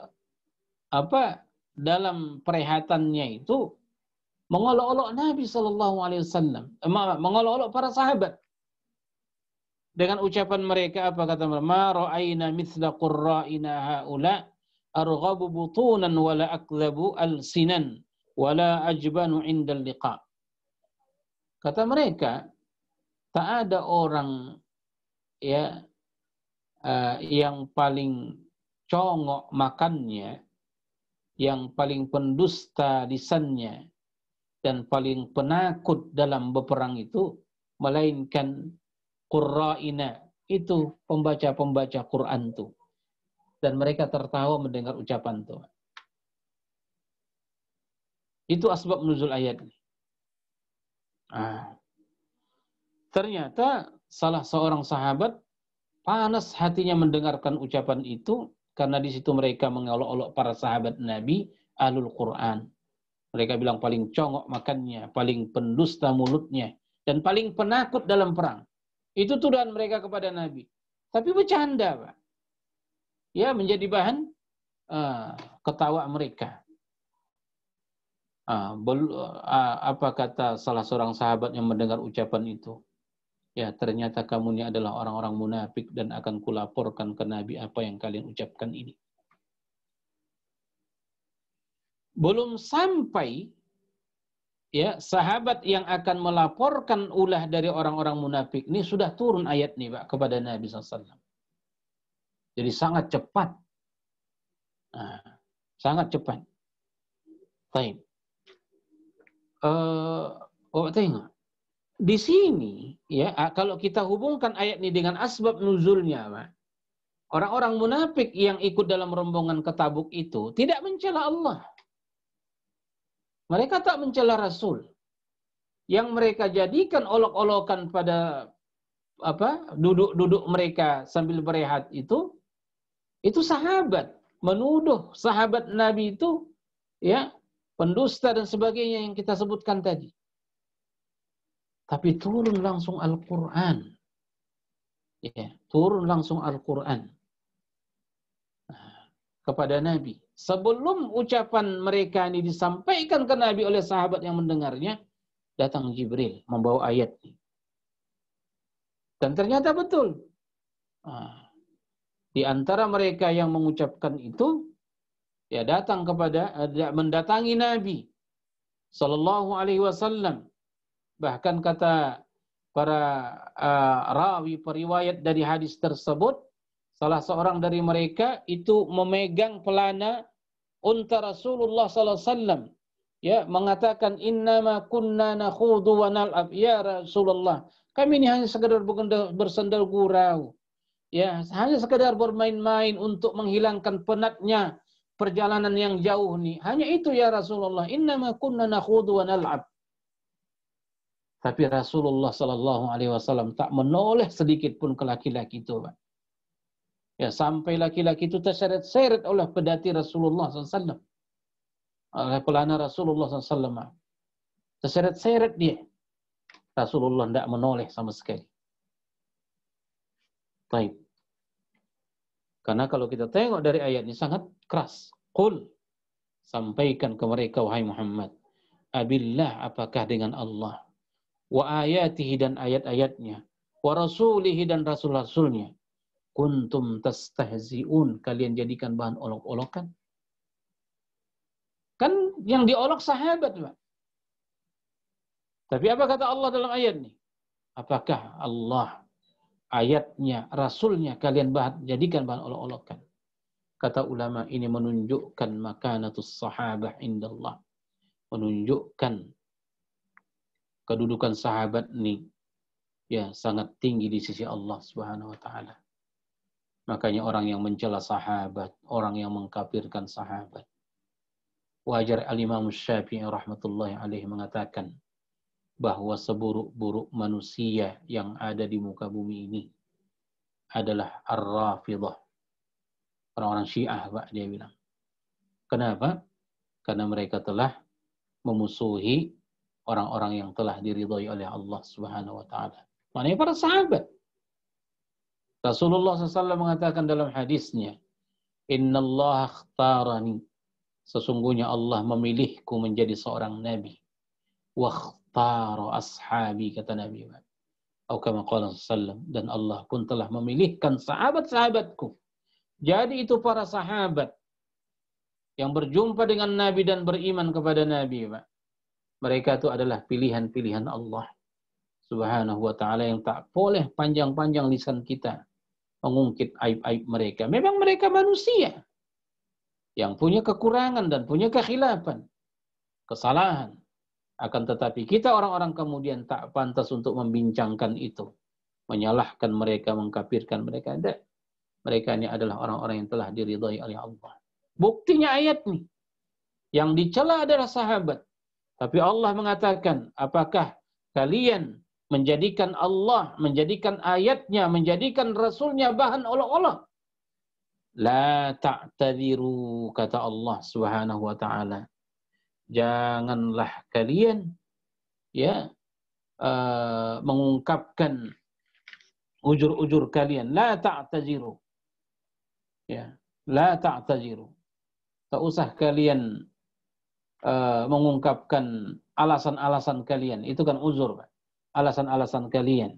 A: apa dalam perehatannya itu mengolok-olok Nabi Shallallahu Alaihi Wasallam, eh, mengolok-olok para sahabat dengan ucapan mereka apa kata mereka ma ra'aina mithla qurra'ina haula arghabu butunan wala aklabu alsinan wala ajbanu indal liqa kata mereka tak ada orang ya uh, yang paling congok makannya yang paling pendusta lisannya dan paling penakut dalam berperang itu melainkan qurra'ina. Itu pembaca-pembaca Quran tuh. Dan mereka tertawa mendengar ucapan Tuhan. Itu asbab nuzul ayat ini. Ah. Ternyata salah seorang sahabat panas hatinya mendengarkan ucapan itu karena di situ mereka mengolok-olok para sahabat Nabi alul Quran. Mereka bilang paling congok makannya, paling pendusta mulutnya, dan paling penakut dalam perang. Itu tuduhan mereka kepada Nabi. Tapi bercanda, Pak. Ya, menjadi bahan uh, ketawa mereka. Uh, bel, uh, apa kata salah seorang sahabat yang mendengar ucapan itu? Ya, ternyata kamu ini adalah orang-orang munafik dan akan kulaporkan ke Nabi apa yang kalian ucapkan ini. Belum sampai ya sahabat yang akan melaporkan ulah dari orang-orang munafik ini sudah turun ayat nih pak kepada Nabi SAW. Jadi sangat cepat, nah, sangat cepat. Baik. Uh, tengok di sini ya kalau kita hubungkan ayat ini dengan asbab nuzulnya pak. Orang-orang munafik yang ikut dalam rombongan ketabuk itu tidak mencela Allah. Mereka tak mencela Rasul. Yang mereka jadikan olok-olokan pada apa duduk-duduk mereka sambil berehat itu itu sahabat menuduh sahabat Nabi itu ya pendusta dan sebagainya yang kita sebutkan tadi. Tapi turun langsung Al-Qur'an. Ya, turun langsung Al-Qur'an nah, kepada Nabi sebelum ucapan mereka ini disampaikan ke Nabi oleh sahabat yang mendengarnya, datang Jibril membawa ayat Dan ternyata betul. Ah, di antara mereka yang mengucapkan itu, ya datang kepada, mendatangi Nabi Sallallahu Alaihi Wasallam. Bahkan kata para uh, rawi periwayat dari hadis tersebut, Salah seorang dari mereka itu memegang pelana unta Rasulullah sallallahu alaihi wasallam ya mengatakan innama kunna nakhudhu wa nal'ab ya Rasulullah kami ini hanya sekedar bersandar gurau ya hanya sekedar bermain-main untuk menghilangkan penatnya perjalanan yang jauh nih hanya itu ya Rasulullah innama kunna nakhudhu wa nal'ab tapi Rasulullah Sallallahu Alaihi Wasallam tak menoleh sedikit pun ke laki-laki itu, Pak. Ya, sampai laki-laki itu terseret-seret oleh pedati Rasulullah SAW. Oleh pelana Rasulullah SAW. Terseret-seret dia. Rasulullah tidak menoleh sama sekali. Baik. Karena kalau kita tengok dari ayat ini sangat keras. Qul sampaikan ke mereka wahai Muhammad. Abillah apakah dengan Allah? Wa ayatihi dan ayat-ayatnya. Wa rasulihi dan rasul-rasulnya kuntum tastahzi'un kalian jadikan bahan olok-olokan kan yang diolok sahabat Pak. tapi apa kata Allah dalam ayat ini apakah Allah ayatnya rasulnya kalian bahan, jadikan bahan olok-olokan kata ulama ini menunjukkan makanatus sahabah indallah menunjukkan kedudukan sahabat ini ya sangat tinggi di sisi Allah Subhanahu wa taala Makanya orang yang mencela sahabat, orang yang mengkafirkan sahabat. Wajar al-Imam Syafi'i rahmatullahi alaihi mengatakan bahwa seburuk-buruk manusia yang ada di muka bumi ini adalah ar-rafidah. Orang-orang syiah, Pak, dia bilang. Kenapa? Karena mereka telah memusuhi orang-orang yang telah diridhai oleh Allah Subhanahu wa taala. Mana para sahabat. Rasulullah SAW mengatakan dalam hadisnya, Inna Allah akhtarani. Sesungguhnya Allah memilihku menjadi seorang nabi. akhtaru ashabi, kata Nabi Muhammad. Atau dan Allah pun telah memilihkan sahabat-sahabatku. Jadi itu para sahabat yang berjumpa dengan Nabi dan beriman kepada Nabi, Pak. Mereka itu adalah pilihan-pilihan Allah Subhanahu wa taala yang tak boleh panjang-panjang lisan kita mengungkit aib-aib mereka. Memang mereka manusia yang punya kekurangan dan punya kekhilafan, kesalahan. Akan tetapi kita orang-orang kemudian tak pantas untuk membincangkan itu, menyalahkan mereka, mengkapirkan mereka. tidak Mereka ini adalah orang-orang yang telah diridhai oleh Allah. Buktinya ayat nih. Yang dicela adalah sahabat. Tapi Allah mengatakan, apakah kalian menjadikan Allah, menjadikan ayatnya, menjadikan Rasulnya bahan olok-olok. La ta'tadiru, kata Allah subhanahu wa ta'ala. Janganlah kalian ya uh, mengungkapkan ujur-ujur kalian. La ta'tadiru. Ya, la ta'tadiru. Tak usah kalian uh, mengungkapkan alasan-alasan kalian. Itu kan uzur, Pak alasan-alasan kalian.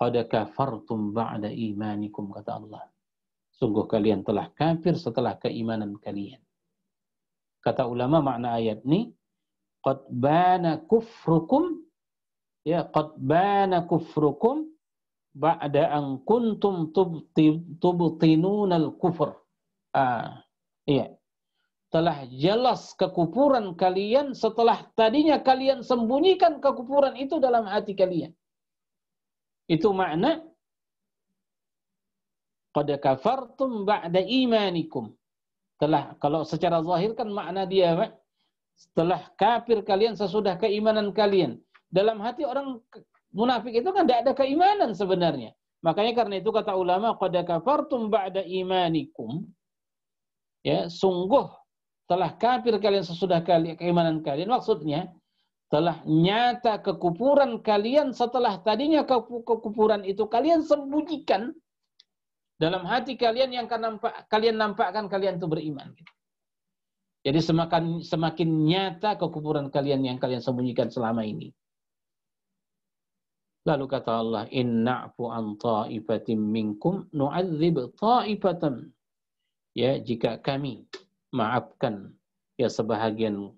A: Qad kafartum ba'da imanikum kata Allah. Sungguh kalian telah kafir setelah keimanan kalian. Kata ulama makna ayat ini qad bana kufrukum ya qad bana kufrukum ba'da an kuntum tubtinuna al-kufr. Ah, iya telah jelas kekupuran kalian setelah tadinya kalian sembunyikan kekupuran itu dalam hati kalian. Itu makna qad kafartum ba'da imanikum. Telah kalau secara zahir kan makna dia Setelah kafir kalian sesudah keimanan kalian. Dalam hati orang munafik itu kan tidak ada keimanan sebenarnya. Makanya karena itu kata ulama qad kafartum ba'da imanikum. Ya, sungguh telah kafir kalian sesudah kalian keimanan kalian maksudnya telah nyata kekupuran kalian setelah tadinya kekupuran itu kalian sembunyikan dalam hati kalian yang nampak, kalian nampakkan kalian itu beriman. Jadi semakin semakin nyata kekupuran kalian yang kalian sembunyikan selama ini. Lalu kata Allah, "Inna'fu an ta'ifatin minkum nu'adzib ta'ifatan." Ya, jika kami maafkan ya sebahagian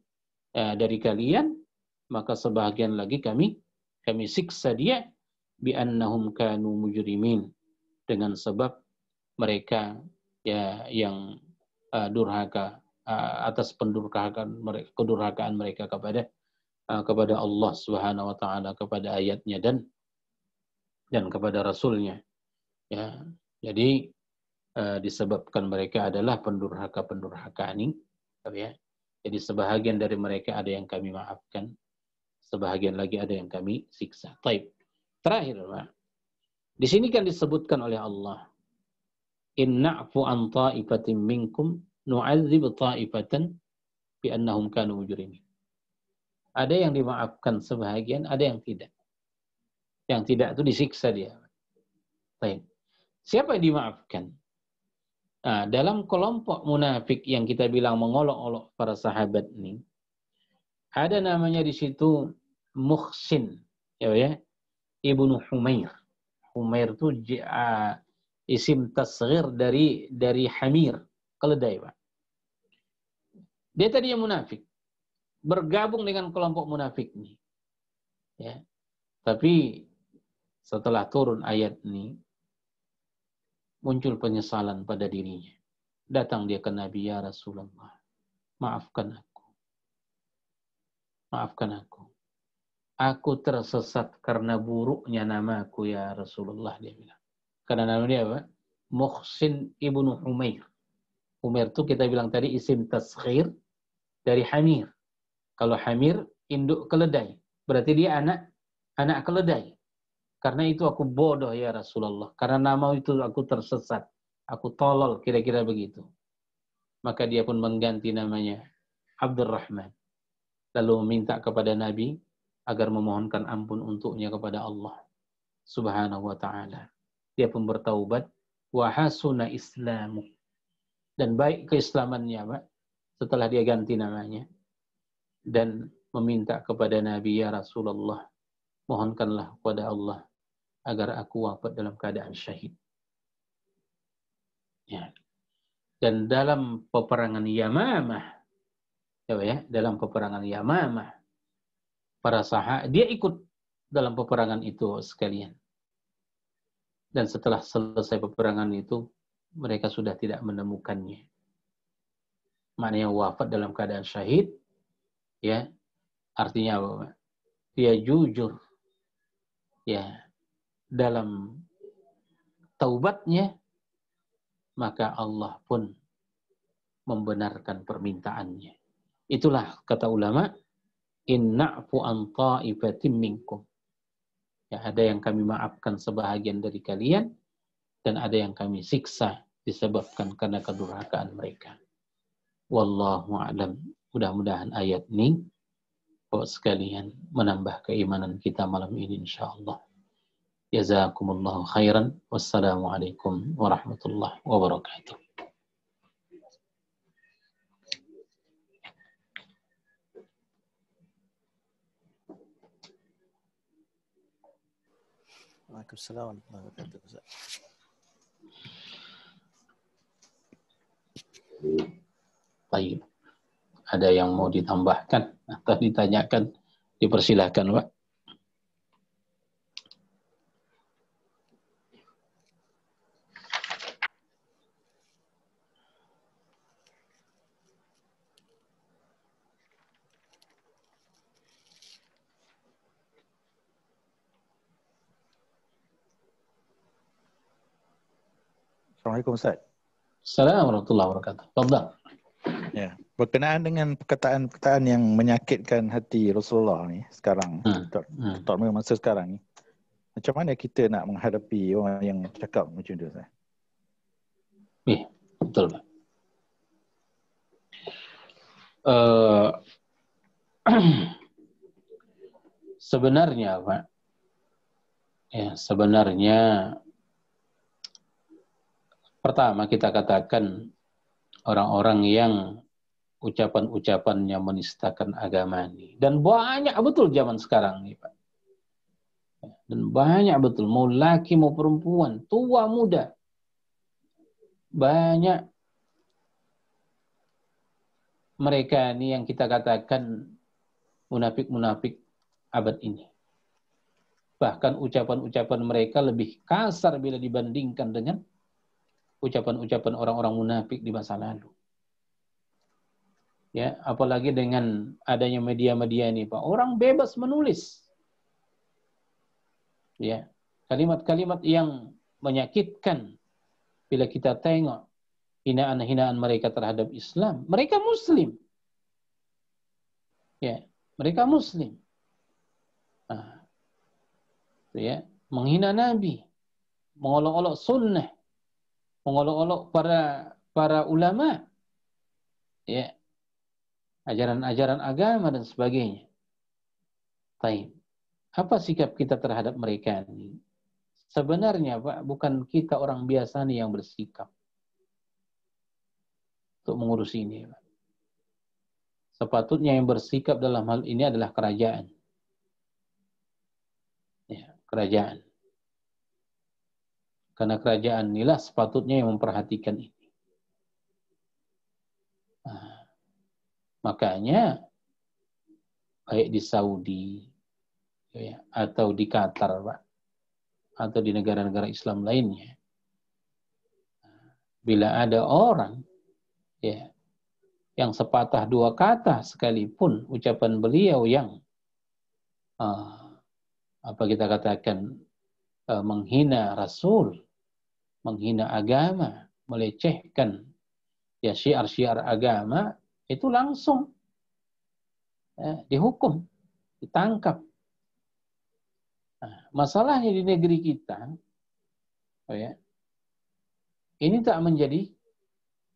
A: eh, dari kalian maka sebahagian lagi kami kami siksa dia bi annahum kanu mujrimin dengan sebab mereka ya yang uh, durhaka uh, atas pendurhakaan mereka kedurhakaan mereka kepada uh, kepada Allah Subhanahu wa taala kepada ayatnya dan dan kepada rasulnya ya jadi Eh, disebabkan mereka adalah pendurhaka-pendurhaka ini. Ya. Jadi sebahagian dari mereka ada yang kami maafkan, sebahagian lagi ada yang kami siksa. Taib. Terakhir, Pak. Di sini kan disebutkan oleh Allah, Inna'fu an ta'ifatin minkum nu'adzib ta'ifatan bi kanu mujurimi. Ada yang dimaafkan sebahagian, ada yang tidak. Yang tidak itu disiksa dia. Baik. Siapa yang dimaafkan? Nah, dalam kelompok munafik yang kita bilang mengolok-olok para sahabat ini, ada namanya di situ Muhsin, ya, ya Ibnu Humair. Humair itu isim tasghir dari dari Hamir, keledai, Pak. Dia tadi yang munafik. Bergabung dengan kelompok munafik ini. Ya. Tapi setelah turun ayat ini, muncul penyesalan pada dirinya. Datang dia ke Nabi, Ya Rasulullah, maafkan aku. Maafkan aku. Aku tersesat karena buruknya namaku, Ya Rasulullah, dia bilang. Karena nama dia apa? Muhsin Ibnu Umair. Umair itu kita bilang tadi isim tasghir dari Hamir. Kalau Hamir, induk keledai. Berarti dia anak anak keledai. Karena itu aku bodoh ya Rasulullah. Karena nama itu aku tersesat. Aku tolol kira-kira begitu. Maka dia pun mengganti namanya Abdurrahman. Lalu meminta kepada Nabi agar memohonkan ampun untuknya kepada Allah Subhanahu wa taala. Dia pun bertaubat wa islamu. Dan baik keislamannya, Pak, setelah dia ganti namanya dan meminta kepada Nabi ya Rasulullah mohonkanlah kepada Allah agar aku wafat dalam keadaan syahid. Ya. Dan dalam peperangan Yamamah, ya, ya dalam peperangan Yamamah, para sahabat dia ikut dalam peperangan itu sekalian. Dan setelah selesai peperangan itu, mereka sudah tidak menemukannya. Maknanya wafat dalam keadaan syahid, ya artinya apa? Dia jujur, ya dalam taubatnya, maka Allah pun membenarkan permintaannya. Itulah kata ulama, inna'fu an ta'ifatim minkum. Ya, ada yang kami maafkan sebahagian dari kalian dan ada yang kami siksa disebabkan karena kedurhakaan mereka. Wallahu a'lam. Mudah-mudahan ayat ini buat sekalian menambah keimanan kita malam ini insyaallah. Jazakumullahu khairan. Wassalamualaikum warahmatullahi wabarakatuh. Waalaikumsalam warahmatullahi wabarakatuh. Baik. Ada yang mau ditambahkan atau ditanyakan? Dipersilahkan, Pak. Assalamualaikum Ustaz. Assalamualaikum warahmatullahi wabarakatuh. Tafadhal. Ya. Berkenaan dengan perkataan-perkataan yang menyakitkan hati Rasulullah ni sekarang, hmm. Tok, hmm. masa sekarang ni. Macam mana kita nak menghadapi orang yang cakap macam tu Ustaz? Ya, betul. Uh, sebenarnya Pak, ya, sebenarnya Pertama kita katakan orang-orang yang ucapan-ucapannya menistakan agama ini. Dan banyak betul zaman sekarang ini Pak. Dan banyak betul, mau laki mau perempuan, tua muda. Banyak mereka ini yang kita katakan munafik-munafik abad ini. Bahkan ucapan-ucapan mereka lebih kasar bila dibandingkan dengan ucapan-ucapan orang-orang munafik di masa lalu. Ya, apalagi dengan adanya media-media ini, Pak. Orang bebas menulis. Ya, kalimat-kalimat yang menyakitkan bila kita tengok hinaan-hinaan mereka terhadap Islam. Mereka muslim. Ya, mereka muslim. Nah, ya, menghina Nabi, mengolok-olok sunnah, mengolok-olok para para ulama ya ajaran-ajaran agama dan sebagainya. Taib. Apa sikap kita terhadap mereka ini? Sebenarnya Pak, bukan kita orang biasa nih yang bersikap untuk mengurus ini. Pak. Sepatutnya yang bersikap dalam hal ini adalah kerajaan. Ya, kerajaan. Karena kerajaan inilah sepatutnya yang memperhatikan ini. Nah, makanya baik di Saudi ya, atau di Qatar, Pak, atau di negara-negara Islam lainnya, bila ada orang ya yang sepatah dua kata sekalipun ucapan beliau yang uh, apa kita katakan ah, menghina Rasul menghina agama, melecehkan ya syiar-syiar agama itu langsung ya, dihukum, ditangkap. Nah, masalahnya di negeri kita, oh ya, ini tak menjadi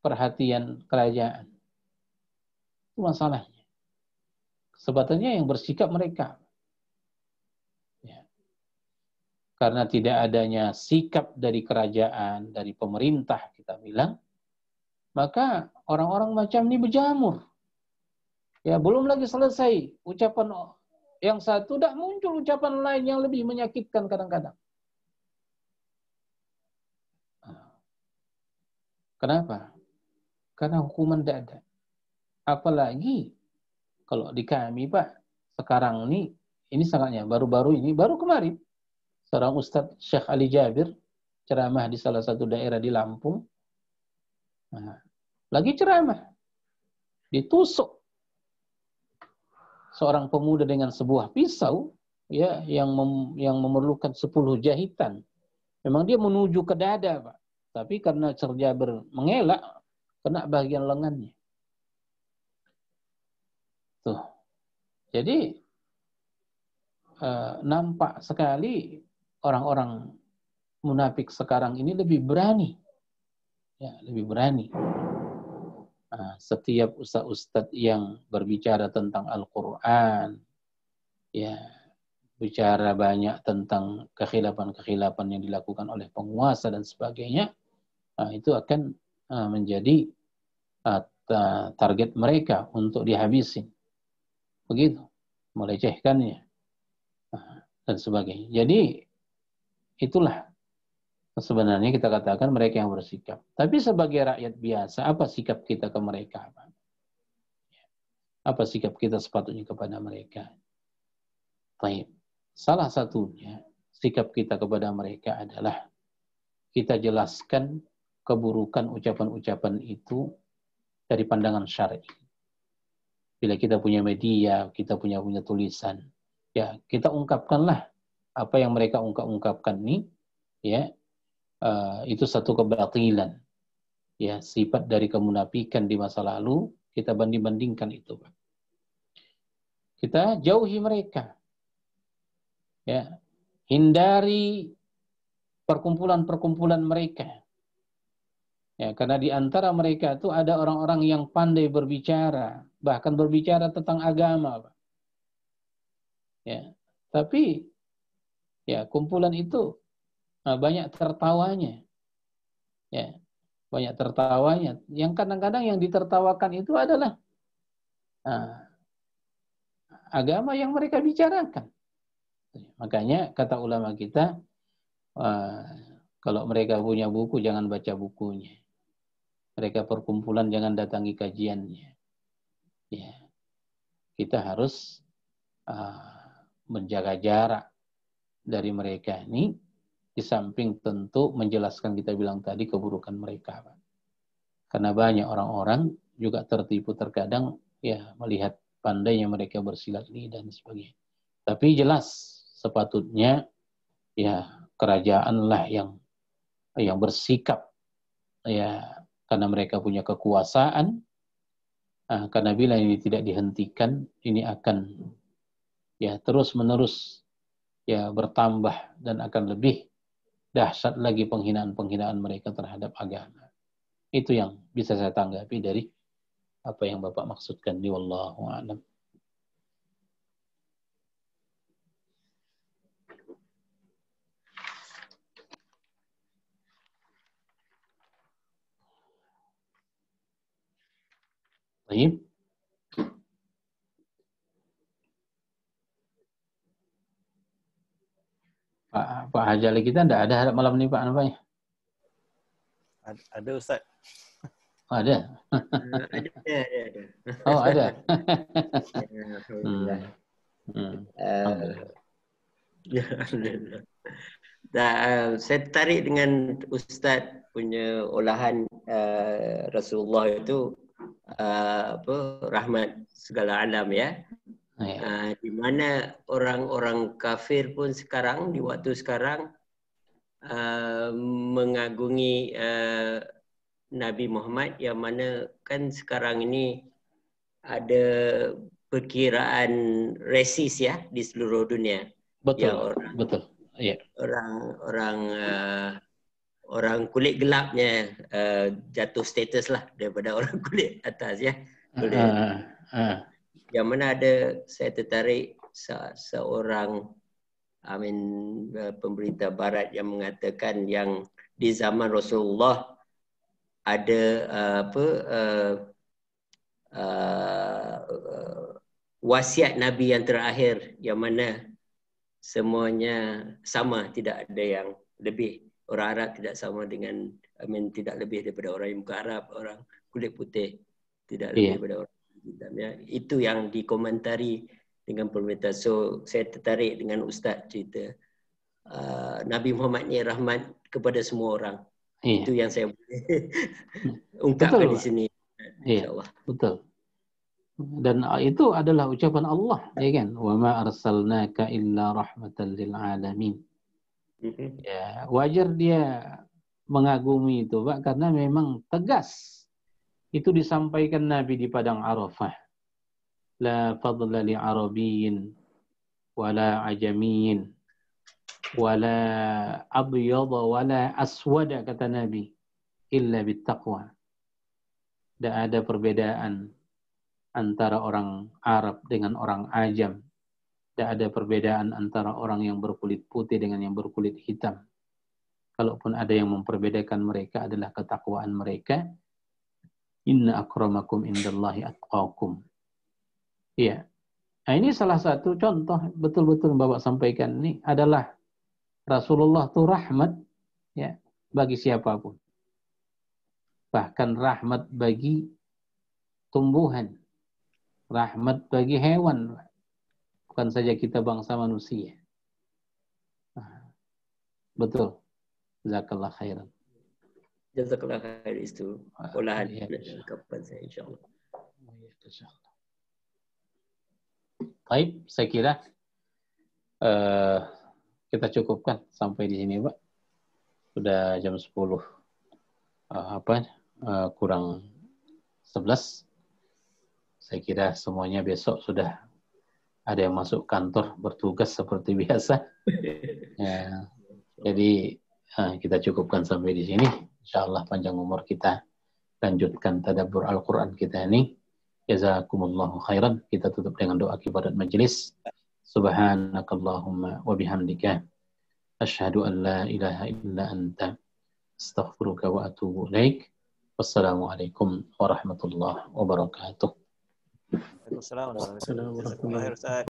A: perhatian kerajaan. Itu masalahnya. Sebetulnya yang bersikap mereka, karena tidak adanya sikap dari kerajaan, dari pemerintah kita bilang, maka orang-orang macam ini berjamur. Ya, belum lagi selesai ucapan yang satu, tidak muncul ucapan lain yang lebih menyakitkan kadang-kadang. Ah. Kenapa? Karena hukuman tidak ada. Apalagi kalau di kami, Pak, sekarang ini, ini sangatnya baru-baru ini, baru kemarin, seorang Ustadz Syekh Ali Jabir ceramah di salah satu daerah di Lampung. Nah, lagi ceramah. Ditusuk seorang pemuda dengan sebuah pisau ya yang mem, yang memerlukan sepuluh jahitan. Memang dia menuju ke dada, Pak. Tapi karena Syekh Jabir mengelak, kena bagian lengannya. Tuh. Jadi eh, nampak sekali orang-orang munafik sekarang ini lebih berani. Ya, lebih berani. Nah, setiap ustadz-ustadz yang berbicara tentang Al-Quran, ya, bicara banyak tentang kekhilafan-kekhilafan yang dilakukan oleh penguasa dan sebagainya, nah, itu akan ah, menjadi ah, target mereka untuk dihabisin. Begitu. Melecehkannya. Nah, dan sebagainya. Jadi Itulah sebenarnya kita katakan mereka yang bersikap. Tapi sebagai rakyat biasa, apa sikap kita ke mereka? Apa sikap kita sepatutnya kepada mereka? Baik. Salah satunya sikap kita kepada mereka adalah kita jelaskan keburukan ucapan-ucapan itu dari pandangan syar'i. Bila kita punya media, kita punya punya tulisan, ya kita ungkapkanlah apa yang mereka ungkap-ungkapkan ini ya uh, itu satu kebatilan ya sifat dari kemunafikan di masa lalu kita banding-bandingkan itu Pak. kita jauhi mereka ya hindari perkumpulan-perkumpulan mereka ya karena di antara mereka itu ada orang-orang yang pandai berbicara bahkan berbicara tentang agama Pak. ya tapi Ya, kumpulan itu eh, banyak tertawanya. Ya, banyak tertawanya. Yang kadang-kadang yang ditertawakan itu adalah nah, agama yang mereka bicarakan. Makanya kata ulama kita, eh, kalau mereka punya buku jangan baca bukunya. Mereka perkumpulan jangan datangi kajiannya. Ya, kita harus uh, menjaga jarak dari mereka ini di samping tentu menjelaskan kita bilang tadi keburukan mereka. Pak. Karena banyak orang-orang juga tertipu terkadang ya melihat pandai yang mereka bersilat ini dan sebagainya. Tapi jelas sepatutnya ya kerajaanlah yang yang bersikap ya karena mereka punya kekuasaan ah, karena bila ini tidak dihentikan ini akan ya terus menerus ya bertambah dan akan lebih dahsyat lagi penghinaan-penghinaan mereka terhadap agama. Itu yang bisa saya tanggapi dari apa yang Bapak maksudkan di wallahu a'lam. Baik. Pak, Pak Haji Ali kita tidak ada harap malam ni Pak Nampaknya. Ad, ada Ustaz. Oh, ada. ada, eh, ada, ada, ada. Oh, ada.
B: Ya, Dan eh, saya tertarik dengan Ustaz punya olahan uh, Rasulullah itu uh, apa rahmat segala alam ya. Ah, ya. Uh, di mana orang-orang kafir pun sekarang di waktu sekarang uh, mengagungi uh, Nabi Muhammad yang mana kan sekarang ini ada perkiraan resis ya di seluruh dunia. Betul. Yang orang, betul. Ya. Orang-orang uh, orang kulit gelapnya uh, jatuh status lah daripada orang kulit atas ya. Kulit. Uh, uh yang mana ada saya tertarik se- seorang I amin mean, eh, pemberita barat yang mengatakan yang di zaman Rasulullah ada uh, apa uh, uh, wasiat nabi yang terakhir yang mana semuanya sama tidak ada yang lebih orang Arab tidak sama dengan I amin mean, tidak lebih daripada orang yang bukan Arab orang kulit putih tidak lebih yeah. daripada orang Ya, itu yang dikomentari dengan pemerintah. So saya tertarik dengan Ustaz cerita uh, Nabi Muhammad ni rahmat kepada semua orang. Yeah. Itu yang saya boleh ungkapkan Betul. di sini. yeah. Iya, betul.
A: Dan uh, itu adalah ucapan Allah, ya kan? Wa ma arsalnaka illa rahmatan lil alamin. Mm-hmm. Ya, wajar dia mengagumi itu, Pak, karena memang tegas itu disampaikan Nabi di padang Arafah. La fadla li Arabiyin wala ajamiyin wala abyada wala aswada kata Nabi illa bittaqwa. Tidak ada perbedaan antara orang Arab dengan orang Ajam. Tidak ada perbedaan antara orang yang berkulit putih dengan yang berkulit hitam. Kalaupun ada yang memperbedakan mereka adalah ketakwaan mereka Inna akramakum indallahi atqakum. Iya. Nah, ini salah satu contoh betul-betul Bapak sampaikan ini adalah Rasulullah itu rahmat ya bagi siapapun. Bahkan rahmat bagi tumbuhan, rahmat bagi hewan, bukan saja kita bangsa manusia. Nah, betul. Zakallah khairan.
B: Jazakallah khair itu ah, olahan iya, iya. kapan saya oh, iya, insyaAllah.
A: Baik, saya kira uh, kita cukupkan sampai di sini, Pak. Sudah jam 10. Uh, eh, apa uh, kurang 11. Saya kira semuanya besok sudah ada yang masuk kantor bertugas seperti biasa. ya, jadi kita cukupkan sampai di sini. Insya Allah panjang umur kita lanjutkan tadabbur Al-Quran kita ini. Jazakumullahu khairan. Kita tutup dengan doa kibarat majelis. Subhanakallahumma wa bihamdika. Ashadu an la ilaha illa anta. Astaghfiruka wa atubu ilaik. Wassalamualaikum warahmatullahi wabarakatuh.
B: Assalamualaikum warahmatullahi wabarakatuh.